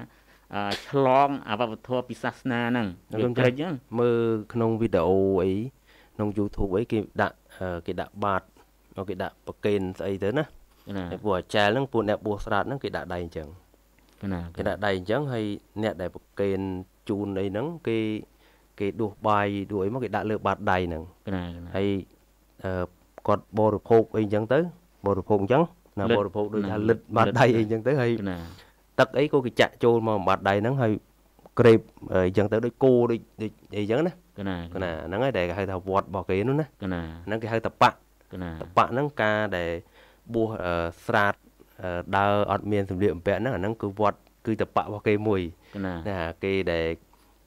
ឆ្លងអវបធរពីសាសនាហ្នឹងយើងក្រិចហ្នឹងមើលក្នុងវីដេអូអីក្នុង YouTube អីគេដាក់គេដាក់បាតគេដាក់ប្រកេនស្អីទៅណាតែពួកអាចារ្យហ្នឹងពួកអ្នកបួសស្រាតហ្នឹងគេដាក់ដៃអញ្ចឹងណាគេដាក់ដៃអញ្ចឹងហើយអ្នកដែលប្រកេនជូនអីហ្នឹងគេគេដួសបាយដួសអីមកគេដាក់លើបាតដៃហ្នឹងណាហើយគាត់បរិភោគអីអញ្ចឹងទៅបរិភោគអញ្ចឹងណាបរិភោគដូចថាលិតបាត់ដៃអីអញ្ចឹងទៅហើយទឹកអីក៏គេចាក់ចូលមកបាត់ដៃហ្នឹងហើយក្រេបអញ្ចឹងទៅដូចគោដូចដូចអីចឹងណាកណាកណាហ្នឹងហើយដែលគេហៅថាវត្តរបស់គេនោះណាកណាហ្នឹងគេហៅតបៈកណាតបៈហ្នឹងការដែលបួសស្រាតដើរអត់មាន សម្លៀកបំពាក់ហ្នឹងអាហ្នឹងគឺវត្តគឺតបៈរបស់គេមួយណាគេដែល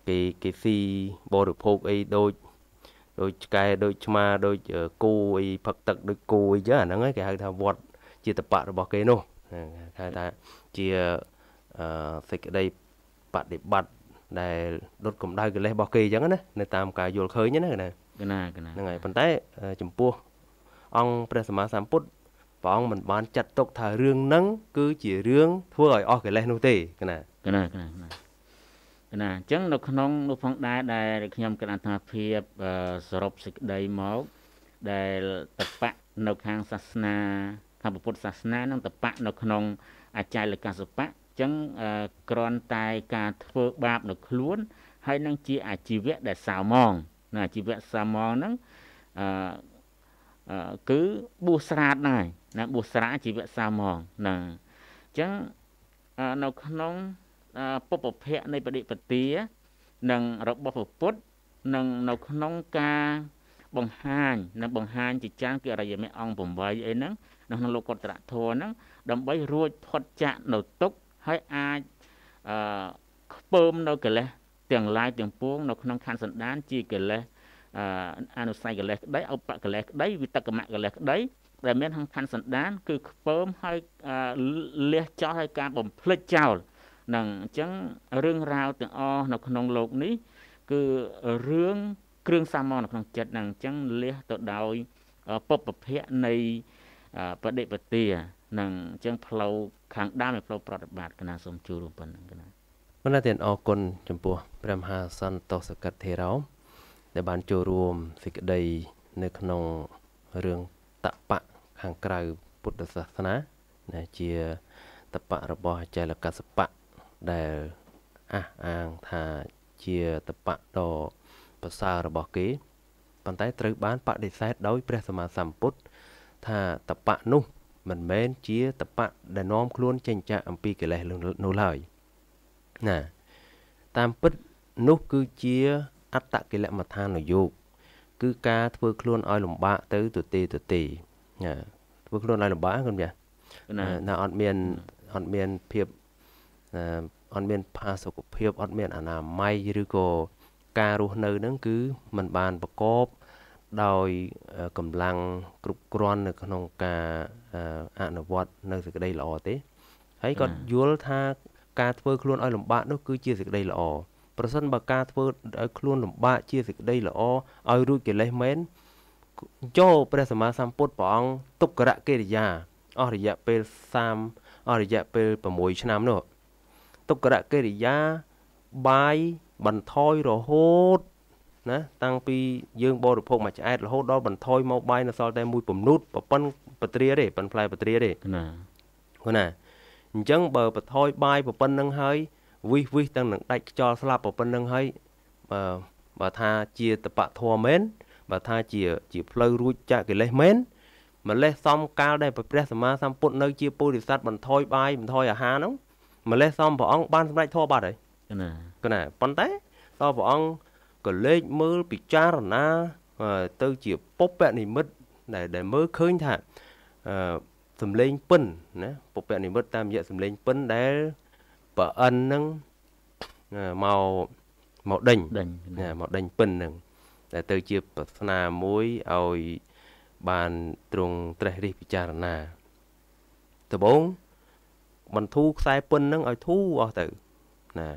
គេគេស៊ីបរិភោគអីដូចដូចឆ្កែដូចឆ្មាដូចគោអីផឹកទឹកដូចគោអីចឹងអាហ្នឹងគេហៅថាវត្តជាតបៈរបស់គេនោះហៅថាជាសេចក្តីបដិបត្តិដែលដុតកម្ដៅកិលេសរបស់គេអញ្ចឹងណានៅតាមការយល់ឃើញណាណាកណាកណាហ្នឹងហើយប៉ុន្តែ ចំពោះអង្គព្រះសម្មាសម្ពុទ្ធព្រះអង្គមិនបានចាត់ទុកថារឿងហ្នឹង គឺជារឿងធ្វើឲ្យអស់កិលេសនោះទេកណាកណាកណាណាអញ្ចឹងនៅក្នុងនោះផងដែរដែលខ្ញុំគណៈថាភាពសរុបសេចក្តីមកដែលតបៈនៅខាងសាសនាខាងពុទ្ធសាសនានិងតបៈនៅក្នុងអចលកសបៈអញ្ចឹងក្រន់តែការធ្វើបាបនៅខ្លួន ហើយនឹងជាអាជីវៈដែលសាមងណាអាជីវៈសាមងហ្នឹងអឺគឺបុស្រាតណាស់ណាបុស្រាជីវៈសាមងណាអញ្ចឹងនៅក្នុងពុពភៈនៃបដិបទានិងរបស់ពុទ្ធនិងនៅក្នុងការបង្ហាញនិងបង្ហាញជាច្រើនគឺអរិយមគ្គអង្គ8អីហ្នឹងនៅក្នុងលោកុត្តរធម៌ហ្នឹងដើម្បីរួចផុតចាកនៅទុកហើយអាចអឺខ្ពើមនៅកិលេសទាំងឡាយទាំងពួងនៅក្នុងខណ្ឌសន្តានជាកិលេសអនុស័យកិលេសក្តីឧបកិលេសក្តីវិតកមកិលេសក្តីដែលមានក្នុងខណ្ឌសន្តាន គឺខ្ពើមហើយលះចោលហើយការបំភ្លេចចោលនឹងអញ្ចឹងរឿងរ៉ាវទាំងអស់នៅ ក្នុងโลกនេះគឺរឿងគ្រឿងសាមញ្ញនៅក្នុងចិត្តហ្នឹងអញ្ចឹងលះទៅដោយពុពភៈនៃបដិបទានឹងអញ្ចឹងផ្លូវខាងដើមនៃផ្លូវប្រតិបត្តិគណៈសូមជួបរួមប៉ុណ្ណឹងគណៈបណ្ដាទាំងអរគុណចំពោះព្រះមហាសន្តោសកថេរោដែលបានចូលរួមសេចក្តីនៅក្នុងរឿងតបៈខាងក្រៅពុទ្ធសាសនាណាជាតបៈរបស់ចលកសបៈដែលអះអាងថាជាតបៈតប្រសើររបស់គេប៉ុន្តែ ត្រូវបានបដិសេធដោយព្រះសម្មាសម្ពុទ្ធថាតបៈនោះ មិនមែនជាតបៈដែលនាំខ្លួនចេញចាកអំពីកិលេសនោះឡើយណាតាមពិតនោះគឺជា អត្តកិលមដ្ឋានយោគគឺ ការធ្វើខ្លួនឲ្យលំបាកទៅទៅទេទៅទេណាធ្វើខ្លួនឲ្យលំបាកគាត់ចាណាអត់មានអត់មានភាពអត់មានផាសុខភាពអត់មានអនាម័យឬក៏ការរស់នៅនឹងគឺมันបានប្រកបដោយកម្លាំងគ្រប់គ្រាន់នៅ ក្នុងការអនុវត្តនៅសេចក្តីល្អទេហើយគាត់យល់ថា ការធ្វើខ្លួនឲ្យលំបាកនោះគឺជាសេចក្តីល្អប្រសិនបើការធ្វើឲ្យខ្លួនលំបាកជាសេចក្តីល្អឲ្យរួចកិលេសមែនចូលព្រះសម្មាសម្ពុទ្ធព្រះអង្គទុក្ករកិរិយាអស់រយៈពេល30អស់រយៈពេល6ឆ្នាំនោះទុក្ករកិរិយាបាយបន្ថយរហូតណាតាំងពីយើងបរិភោគមួយឆ្អែតរហូតដល់បន្ថយមកបាយនៅសល់តែមួយពំនូតប្រប៉ុនបត្រាទេប៉ុនផ្លែបត្រាទេណាគាត់ណាអញ្ចឹងបើបន្ថយបាយប្រប៉ុននឹងហើយវិសវិសទាំងនឹងដាច់ខ្យល់ស្លាប់ប្រប៉ុននឹងហើយបើបើថាជា តបៈធមមែនបើថាជាជា ផ្លូវរួចចាកកិលេសមែនម្លេះសំកាលដែលព្រះសម្មាសម្ពុទ្ធនៅជាពុរិស័ទបន្ថយបាយបន្ថយអាហារហ្នឹងម្លេះសំព្រះអង្គបានសម្រេចធម៌បាត់ហើយណាគណាប៉ុន្តែតព្រះអង្គក៏លេចមើលពិចារណាទៅជាពុពនិមិត្តដែលដែលមើលឃើញថាសំលេងពិនណាពុពនិមិត្តតាមរយៈសំលេងពិនដែលប្រអិននឹងមកមកដេញណាមកដេញពិននឹងតែទៅជាប្រាថ្នាមួយឲ្យបានទ្រង់ត្រេះរិះពិចារណាដបងបន្ធូខ្សែពុនហ្នឹងឲ្យធូអស់ទៅណា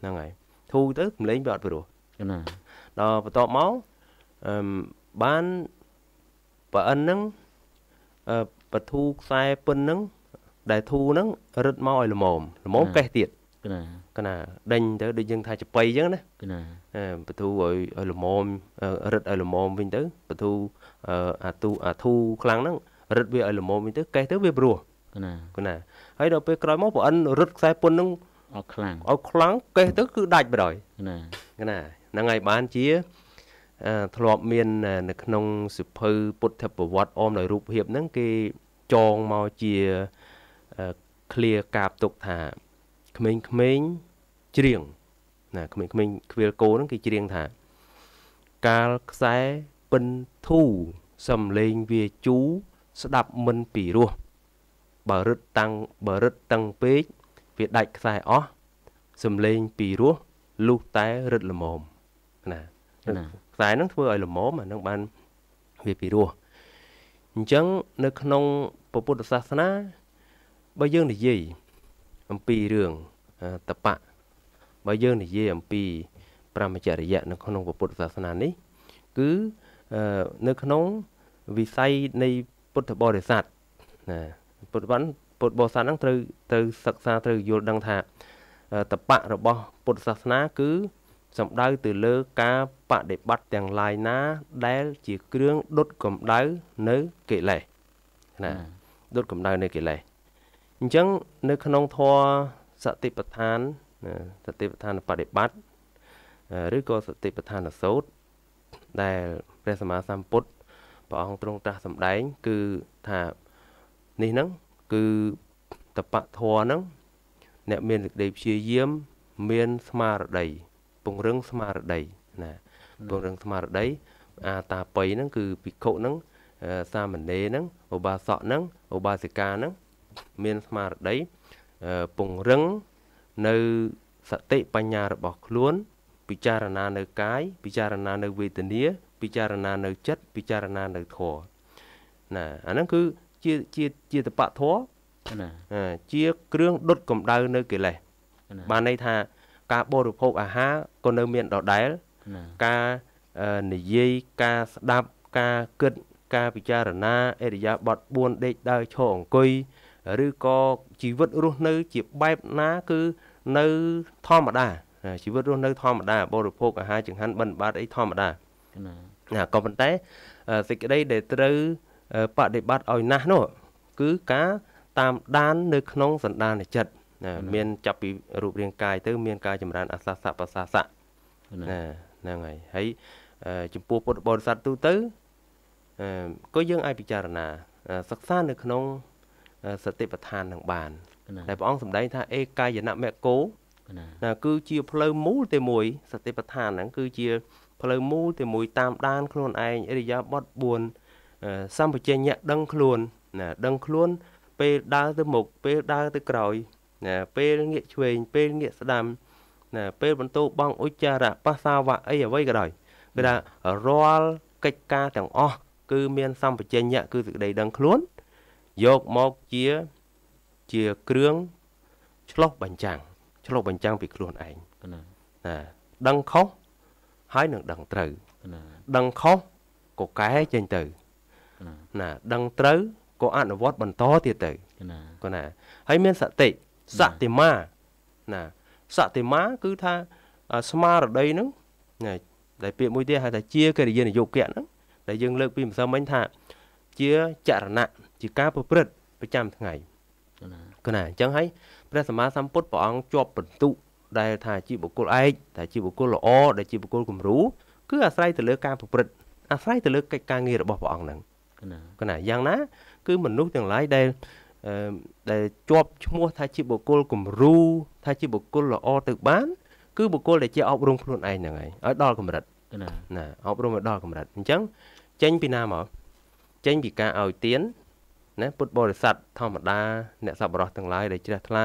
ហ្នឹងហើយធូទៅកម្លេងវាអត់ព្រោះណាដល់បន្ទាប់មកអឺបានប្រអិនហ្នឹងអឺបធូខ្សែពុនហ្នឹងដែលធូហ្នឹងរឹតមកឲ្យល្មមល្មមកេះទៀតណាកណាដេញទៅដូចយើងថាចប៉ៃអញ្ចឹងណាណាបធូឲ្យឲ្យល្មមរឹតឲ្យល្មមវិញទៅបធូអាទូអាធូខ្លាំងហ្នឹងរឹតវាឲ្យល្មមវិញទៅកេះទៅវាព្រោះណាណាហើយដល់ពេលក្រោយមកប្រអិនរត់ខ្សែពន្ធនឹងអត់ខ្លាំងអត់ខ្លាំងកេះទៅគឺដាច់បដ ாய் ណាណាហ្នឹងហើយបានជាធ្លាប់ មាននៅក្នុង សិភៅពុទ្ធប្រវត្តិអមដោយរូបភាពហ្នឹងគេចងមកជា clear កាបទុកថាក្មេងៗច្រៀងណាក្មេងៗខ្វៀលគោហ្នឹងគេច្រៀងថា កាលខ្សែពិនធូ សំលេងវាជូ ស្ដាប់មិនពីរោះបើរឹតតាំងបើរឹតតឹងពេកវាដាច់ខ្សែអស់សំលេងពីរោះលុះតែរឹតល្មមណាខ្សែហ្នឹងធ្វើឲ្យល្មមអាហ្នឹងបានវាពីរោះអញ្ចឹងនៅក្នុងពុទ្ធសាសនា បើយើងនិយាយអំពីរឿងតបៈបើយើងនិយាយអំពី ប្រមចរិយៈនៅក្នុងពុទ្ធសាសនានេះ គឺនៅក្នុងវិស័យនៃពុទ្ធបរិស័ទណាពុទ្ធបានពុទ្ធបរិស័ទហ្នឹងត្រូវត្រូវសិក្សាត្រូវយល់ដឹងថា តបៈរបស់ ពុទ្ធសាសនាគឺសំដៅទៅលើការបដិបត្តិទាំងឡាយណា ដែលជាគ្រឿងដុតកម្ដៅនៅកិលេសណាដុតកម្ដៅនៅកិលេសអញ្ចឹង នៅក្នុងធម៌សតិប្បដ្ឋានសតិប្បដ្ឋានបដិបត្តិឬក៏សតិប្បដ្ឋានសោតដែលព្រះសម្មាសម្ពុទ្ធព្រះអង្គទ្រង់ត្រាស់សម្ដែងគឺថានេះហ្នឹងគឺតបៈធរហ្នឹង អ្នកមានសេចក្តីព្យាយាម មានស្មារតីពង្រឹងស្មារតីណាពង្រឹងស្មារតីអាតាបៃហ្នឹង គឺភិក្ខុហ្នឹងសាមណេរហ្នឹងឧបាសកហ្នឹងឧបាសិកាហ្នឹងមានស្មារតីពង្រឹងនៅ សតិបញ្ញារបស់ខ្លួន ពិចារណានៅ កាយពិចារណានៅវេទនា ពិចារណានៅចិត្តពិចារណានៅធម៌ណា អាហ្នឹងគឺជាជាជាតបៈធរណាជាគ្រឿងដុតកម្ដៅនៅកិលេសបានន័យថាការបរិភោគអាហារក៏នៅមានដដែលការនិយាយការស្ដាប់ការគិតការពិចារណាអរិយាប័ត4ដេកដើរឈរអង្គុយឬក៏ជីវិតរស់នៅជាបែបណាគឺនៅធម្មតាជីវិតរស់នៅ ធម្មតាបរិភោគអាហារចង្ហាន់បិណ្ឌបាតអីធម្មតាណាក៏ប៉ុន្តែសេចក្តីដែលត្រូវបដិបត្តិឲ្យណាស់នោះគឺការតាមដាននៅក្នុងសន្តានចិត្តណាមានចាប់ពីរូបរាងកាយទៅ មានការចម្រើនអាសាសៈបសាសៈណាហ្នឹងហើយហើយចំពោះពុទ្ធបរិស័ទទូទៅក៏យើងអាចពិចារណា សិក្សានៅក្នុងសតិប្បដ្ឋាននឹងបានតែព្រះអង្គសម្ដែងថាឯកាយនមគោណាគឺជាផ្លូវមូលតែមួយសតិប្បដ្ឋានហ្នឹងគឺជាផ្លូវមូលតែមួយតាមដានខ្លួនឯងអរិយាបថ4សម្បជញ្ញៈដឹងខ្លួនណាដឹងខ្លួនពេលដើរទៅមុខពេលដើរទៅក្រោយណាពេលងាកឆ្វេងពេលងាកស្ដាំណាពេលបន្ទោបងឧច្ចារៈបសាវៈអីអ្វីក៏ដោយគឺថារាល់កិច្ចការទាំងអស់គឺមានសម្បជញ្ញៈគឺសេចក្តីដឹងខ្លួនយកមកជាជាគ្រឿងឆ្លោះបញ្ចាំងឆ្លោះបញ្ចាំងពីខ្លួនឯងណាដឹងខុសហើយនឹងដឹងត្រូវដឹងខុសក៏កែចេញទៅណាដឹងត្រូវក៏អនុវត្តបន្តទៀតទៅណាគាត់ណាហើយមានសតិសតិមាណាសតិមា គឺថាស្មារតីហ្នឹងណាដែលពាក្យមួយទៀតហៅថាជាកិរិយានយោគៈហ្នឹងដែលយើងលើកពីម្សិលមិញថា ជាចរណៈជាការប្រព្រឹត្តប្រចាំថ្ងៃគណាអញ្ចឹងហើយព្រះសម្មាសម្ពុទ្ធព្រះអង្គជាប់បន្ទុដែលថាជាបុគ្គលឯកតែជាបុគ្គលល្អដែលជាបុគ្គលគំរូគឺអាស្រ័យទៅលើការប្រព្រឹត្តអាស្រ័យទៅលើកិច្ចការងាររបស់ព្រះអង្គហ្នឹងគណៈយ៉ាងណា គឺមនុស្សទាំងឡាយដែលដែលជាប់ឈ្មោះថា ជាបុគ្គលគំរូថាជាបុគ្គលល្អទៅបាន គឺបុគ្គលដែលជាអប់រំខ្លួនឯងហ្នឹងហើយឲ្យដល់កម្រិតណាណាអប់រំឲ្យដល់កម្រិតអញ្ចឹងចេញពីណាមកចេញពីការឲ្យទានណាពុទ្ធបរិស័ទធម្មតា អ្នកសប្បុរសទាំងឡាយដែលជ្រះថ្លា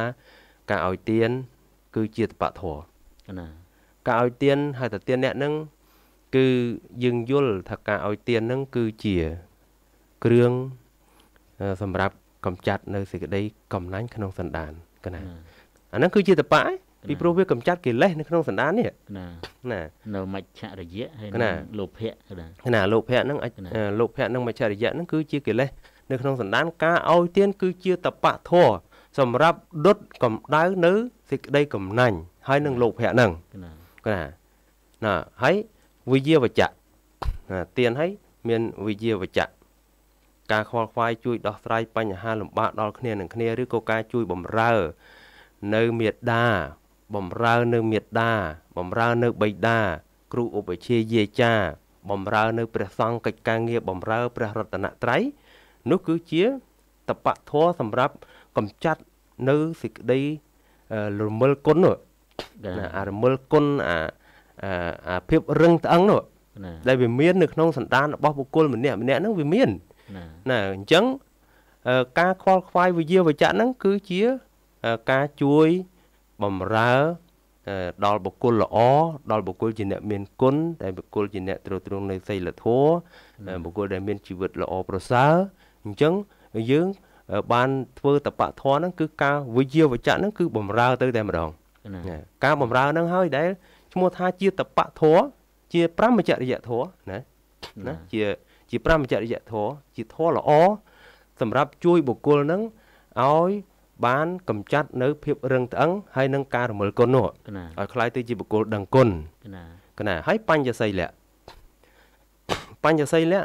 ការឲ្យទានគឺជាតបៈធរណា ការឲ្យទានហើយតទានអ្នកនឹងគឺយើងយល់ថាការឲ្យទាននឹងគឺជាគ្រឿងសម្រាប់កំចាត់នៅសេចក្តីកំណាញ់ក្នុងសន្តានកណាអាហ្នឹងគឺជាតបៈពីព្រោះវាកំចាត់កិលេសនៅក្នុងសន្តាននេះណាណានៅមច្ឆរិយៈហើយលោភៈណាណាលោភៈហ្នឹងលោភៈនិងមច្ឆរិយៈហ្នឹងគឺជាកិលេសនៅក្នុងសន្តាន ការឲ្យទានគឺជាតបៈធរសម្រាប់ដុតកម្ដៅនៅសេចក្តីកំណាញ់ហើយនឹងលោភៈហ្នឹងណាណាហើយវិជាវចៈណាទានហើយមានវិជាវចៈការខ្វល់ខ្វាយជួយដោះស្រាយបញ្ហាលំបាកដល់គ្នានឹងគ្នាឬក៏ការជួយបំរើនៅមេដាបំរើនៅមេដាបំរើនៅបិតាគ្រូឧបជាយាចាបំរើនៅព្រះសង្ឃកិច្ចការងារបំរើព្រះរតនត្រ័យនោះគឺជាតបៈធរសម្រាប់កំចាត់នៅសេចក្តីរមិលគុណនោះអារមិលគុណអាអាភាពរឹងត្អឹងនោះដែលវាមាននៅក្នុងសន្តានរបស់បុគ្គលម្នាក់ម្នាក់ហ្នឹងវាមានណាអញ្ចឹងការខ្វល់ខ្វាយវិជាវចៈហ្នឹងគឺជាការជួយបំរើដល់បុគ្គលល្អដល់បុគ្គលជាអ្នក មានគុណដែលបុគ្គលជាអ្នកត្រូវទ្រង់នៅសីលធម៌បុគ្គលដែលមានជីវិតល្អប្រសើរអញ្ចឹងយើង បានធ្វើតបៈធរហ្នឹងគឺការវិជាវចៈហ្នឹងគឺបំរើ ទៅ តែម្ដងការបំរើហ្នឹងហើយដែលឈ្មោះថាជាតបៈធរជា ប្រមចរិយធរណាណាជាជាប្រមចរិយធម៌ជាធម៌ល្អសម្រាប់ជួយបុគ្គលនឹងឲ្យ បានកម្ចាត់នៅ ភាពរឹងត្អឹងហើយនឹងការរមិលគុណនោះឲ្យคล้ายទៅជាបុគ្គលដឹងគុណគណាហើយបញ្ញសីលៈបញ្ញសីលៈ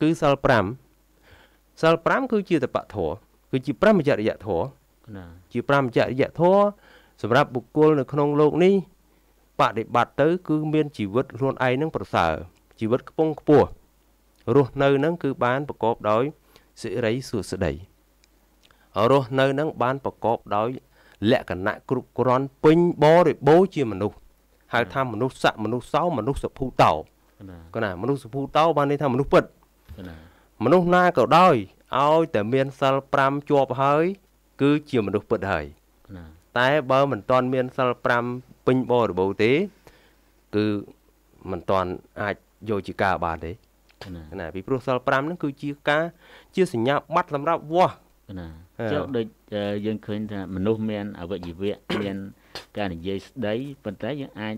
គឺសិល5សិល5គឺជាតបៈធរគឺជាប្រមចរិយធរជាប្រមចរិយធរសម្រាប់បុគ្គលនៅក្នុងโลกនេះបដិបត្តិទៅគឺ មានជីវិតខ្លួនឯងនឹង ប្រសើរជីវិតខ្ពង់ខ្ពស់រស់នៅនឹងគឺបានប្រកបដោយសិរីសួស្តីរស់នៅនឹងបានប្រកបដោយលក្ខណៈគ្រប់គ្រាន់ពេញបរិបូរជាមនុស្សហៅថាមនុស្សស័កមនុស្សសោមនុស្សសភូតោគណាមនុស្សសភូតោបានន័យថាមនុស្សពិតមនុស្សណាក៏ដោយឲ្យតែមានសិល5ជាប់ហើយ គឺជាមនុស្សពិតហើយតែបើមិនទាន់មានសិល5ពេញបរិបូរទេ គឺមិនទាន់អាចយកជាការបានទេណាពីព្រោះសល់5ហ្នឹងគឺជាការជា សញ្ញាបត្រសម្រាប់វាស់ណាចុះដូចយើងឃើញថាមនុស្សមាន អវិជ្ជវៈមាន ការនិយាយស្ដីប៉ុន្តែយើងអាច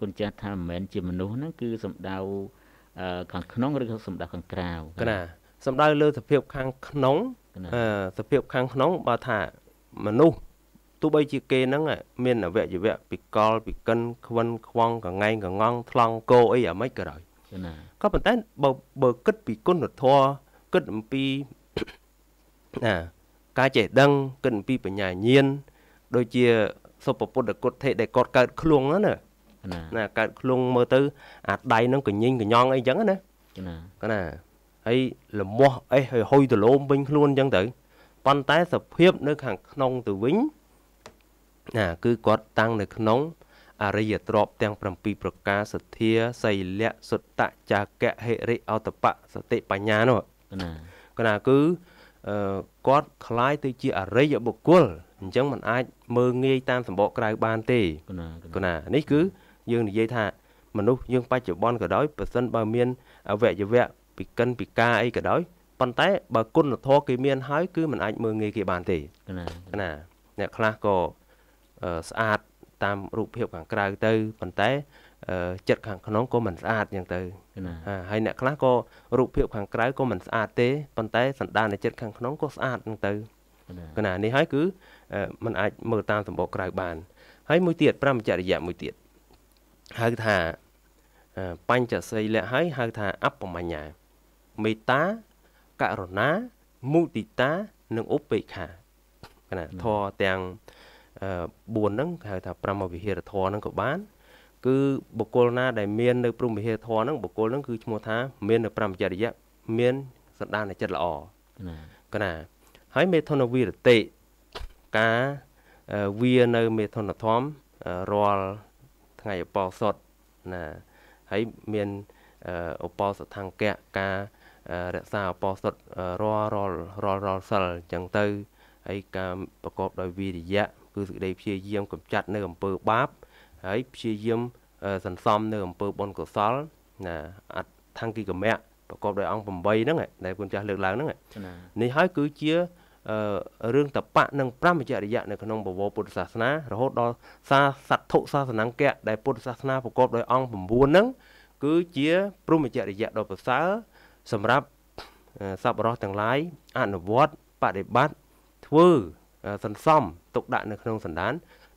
គុណចាស់ថាមិនមែនជាមនុស្សហ្នឹងគឺសំដៅខាងក្នុងឬក៏សំដៅខាងក្រៅណាសំដៅលើសភាពខាងក្នុងសភាពខាងក្នុងបើថាមនុស្សទោះបីជាគេហ្នឹងមានអវយវៈពិកលពិកិន ខ្វិនខ្វងកងែងកងងថ្លង់គោអីអាម៉េចក៏ដោយណាក៏ប៉ុន្តែបើបើគិតពីគុណធម៌គិតអំពីណាការចេះដឹងគិតអំពីបញ្ញាញាណដូចជាសុពពុទ្ធគុដ្ឋិដែលគាត់កើតឃ្លងណាណាកើតឃ្លងមើលទៅ អាដៃនឹងកញិញកញងអីចឹងណាណាណាហើយលមាស់អេះហើយហុយទលោមវិញខ្លួនចឹងទៅប៉ុន្តែសភាពនៅ ខាងក្នុងទៅវិញណាគឺគាត់តាំងនៅក្នុងអរិយទ្រព្យទាំង7ប្រការសទ្ធាសីលៈសុត្តចាកៈហិរិអតបៈសតិបញ្ញានោះណាគណៈគឺគាត់คล้ายទៅជាអរិយបុគ្គលអញ្ចឹងมันអាចមើងងាយតាមសម្បកក្រៅបានទេគណៈនេះគឺយើងនិយាយថាមនុស្សយើងបច្ចុប្បន្នក៏ដោយប្រសិនបើមានអវយវៈពិកិនពិការអីក៏ដោយប៉ុន្តែបើគុណធម៌គេមាន ហើយ គឺมันអាចមើងងាយគេ បានទេណាណាអ្នកខ្លះក៏ស្អាតតាមរូបភាពខាងក្រៅទៅប៉ុន្តែចិត្តខាងក្នុងក៏មិនស្អាតអញ្ចឹងទៅហើយអ្នកខ្លះក៏រូបភាពខាងក្រៅក៏មិនស្អាតទេប៉ុន្តែសន្តាននៃចិត្តខាងក្នុងក៏ស្អាតអញ្ចឹងទៅគណៈនេះហើយគឺมันអាចមើលតាមសម្បកក្រៅបាន ហើយមួយទៀតប្រមចរិយៈមួយទៀតហៅថាបញ្ចសីលៈហើយហៅថាអបមញ្ញាមេត្តាករុណាមុទិតានិងឧបេក្ខាគណៈធម៌ទាំង4ហ្នឹងហៅថា5វិហារធរហ្នឹងក៏បាន គឺបុគ្គលណាដែលមាននៅព្រំវិហារធរហ្នឹងបុគ្គលហ្នឹងគឺឈ្មោះថា មាននៅ5ចរិយាមានសន្តានចិត្តល្អកណា ហើយមេធនវីរតិការវានៅមេធនធម្មរាល់ថ្ងៃអបោសុតណាហើយមានអបោសថង្គៈការរក្សាអបោសុតរាល់រាល់រាល់រាល់សិលអញ្ចឹងទៅហើយការប្រកបដោយវិរិយៈគឺសេចក្តីព្យាយាមកម្ចាត់នៅអំពើបាប ហើយព្យាយាមសន្សំនៅអំពើបុណ្យកុសលណាអថង្គិកមៈប្រកបដោយអង្គ8ហ្នឹងដែលគុណចាស់លើកឡើងហ្នឹងនេះហើយគឺជារឿងតបៈនិងប្រមចរិយៈនៅក្នុងបវរពុទ្ធសាសនារហូតដល់សាសត្ថុសាសនង្គៈដែលពុទ្ធសាសនាប្រកបដោយអង្គ9ហ្នឹងគឺជា ព្រមចរិយៈដ៏ប្រសើរសម្រាប់សពរោះទាំងឡាយអនុវត្តបដិបត្តិធ្វើសន្សំទុកដាក់នៅក្នុងសណ្ដាន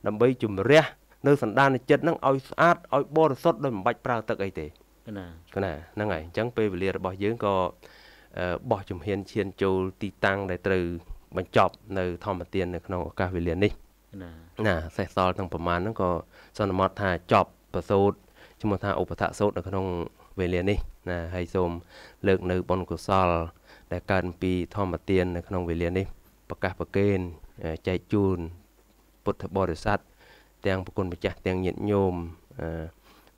ដើម្បីជំរះនៅសណ្ដានចិត្តហ្នឹងឲ្យស្អាតឲ្យបរិសុទ្ធដោយមិនបាច់ប្រើទឹកអីទេណាណាហ្នឹងហើយអញ្ចឹងពេលវេលារបស់យើងក៏បោះជំហានឈានចូលទីតាំងដែលត្រូវបញ្ចប់នៅធម្មទាននៅក្នុងឱកាសវេលានេះ ណាណាសេះសល់ទាំងប្រមាណហ្នឹងក៏សន្មតថាចប់ប្រសូតឈ្មោះថាឧបថសូតនៅក្នុងវេលានេះណាហើយសូមលើកនៅបុណ្យកុសលដែលកើតពីធម្មទាននៅក្នុងវេលានេះប្រកាសប្រកេនចែកជូនពុទ្ធបរិស័ទទាំងប្រគុណម្ចាស់ទាំងញាតិញោម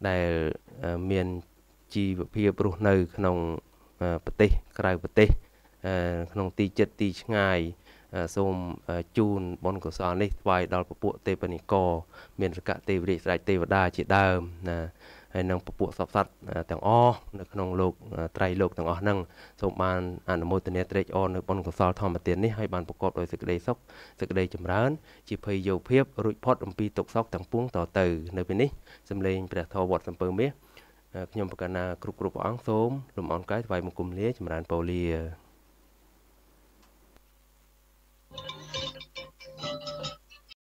ដែលមានជីវភាពរស់នៅ ក្នុងប្រទេសក្រៅប្រទេសក្នុងទីចិត្តទីឆ្ងាយ សូមជូនបុណ្យកុសលនេះថ្វាយដល់ពពួកទេពនិកមានសកៈទេវរាជស្រេចទេវតាជាដើមណាហើយនិងពពួកសពសត្វទាំងអស់នៅក្នុងលោក ត្រៃលោកទាំងអស់ហ្នឹងសូមបានអនុមោទនាត្រេកអរនៅបុណ្យកុសលធម្មទាននេះឲ្យបានប្រកបដោយសេចក្តីសុខសេចក្តីចម្រើនជាភ័យយោភាពរួចផុតអំពីទុក្ខសោកទាំងពួងតទៅនៅពេលនេះសំលេងព្រះធម៌វត្តសំពើមាសខ្ញុំប្រកាសណាគ្រប់គ្រប់ព្រះអង្គសូមលំអរកាយថ្វាយបង្គំលាចម្រើនពរលា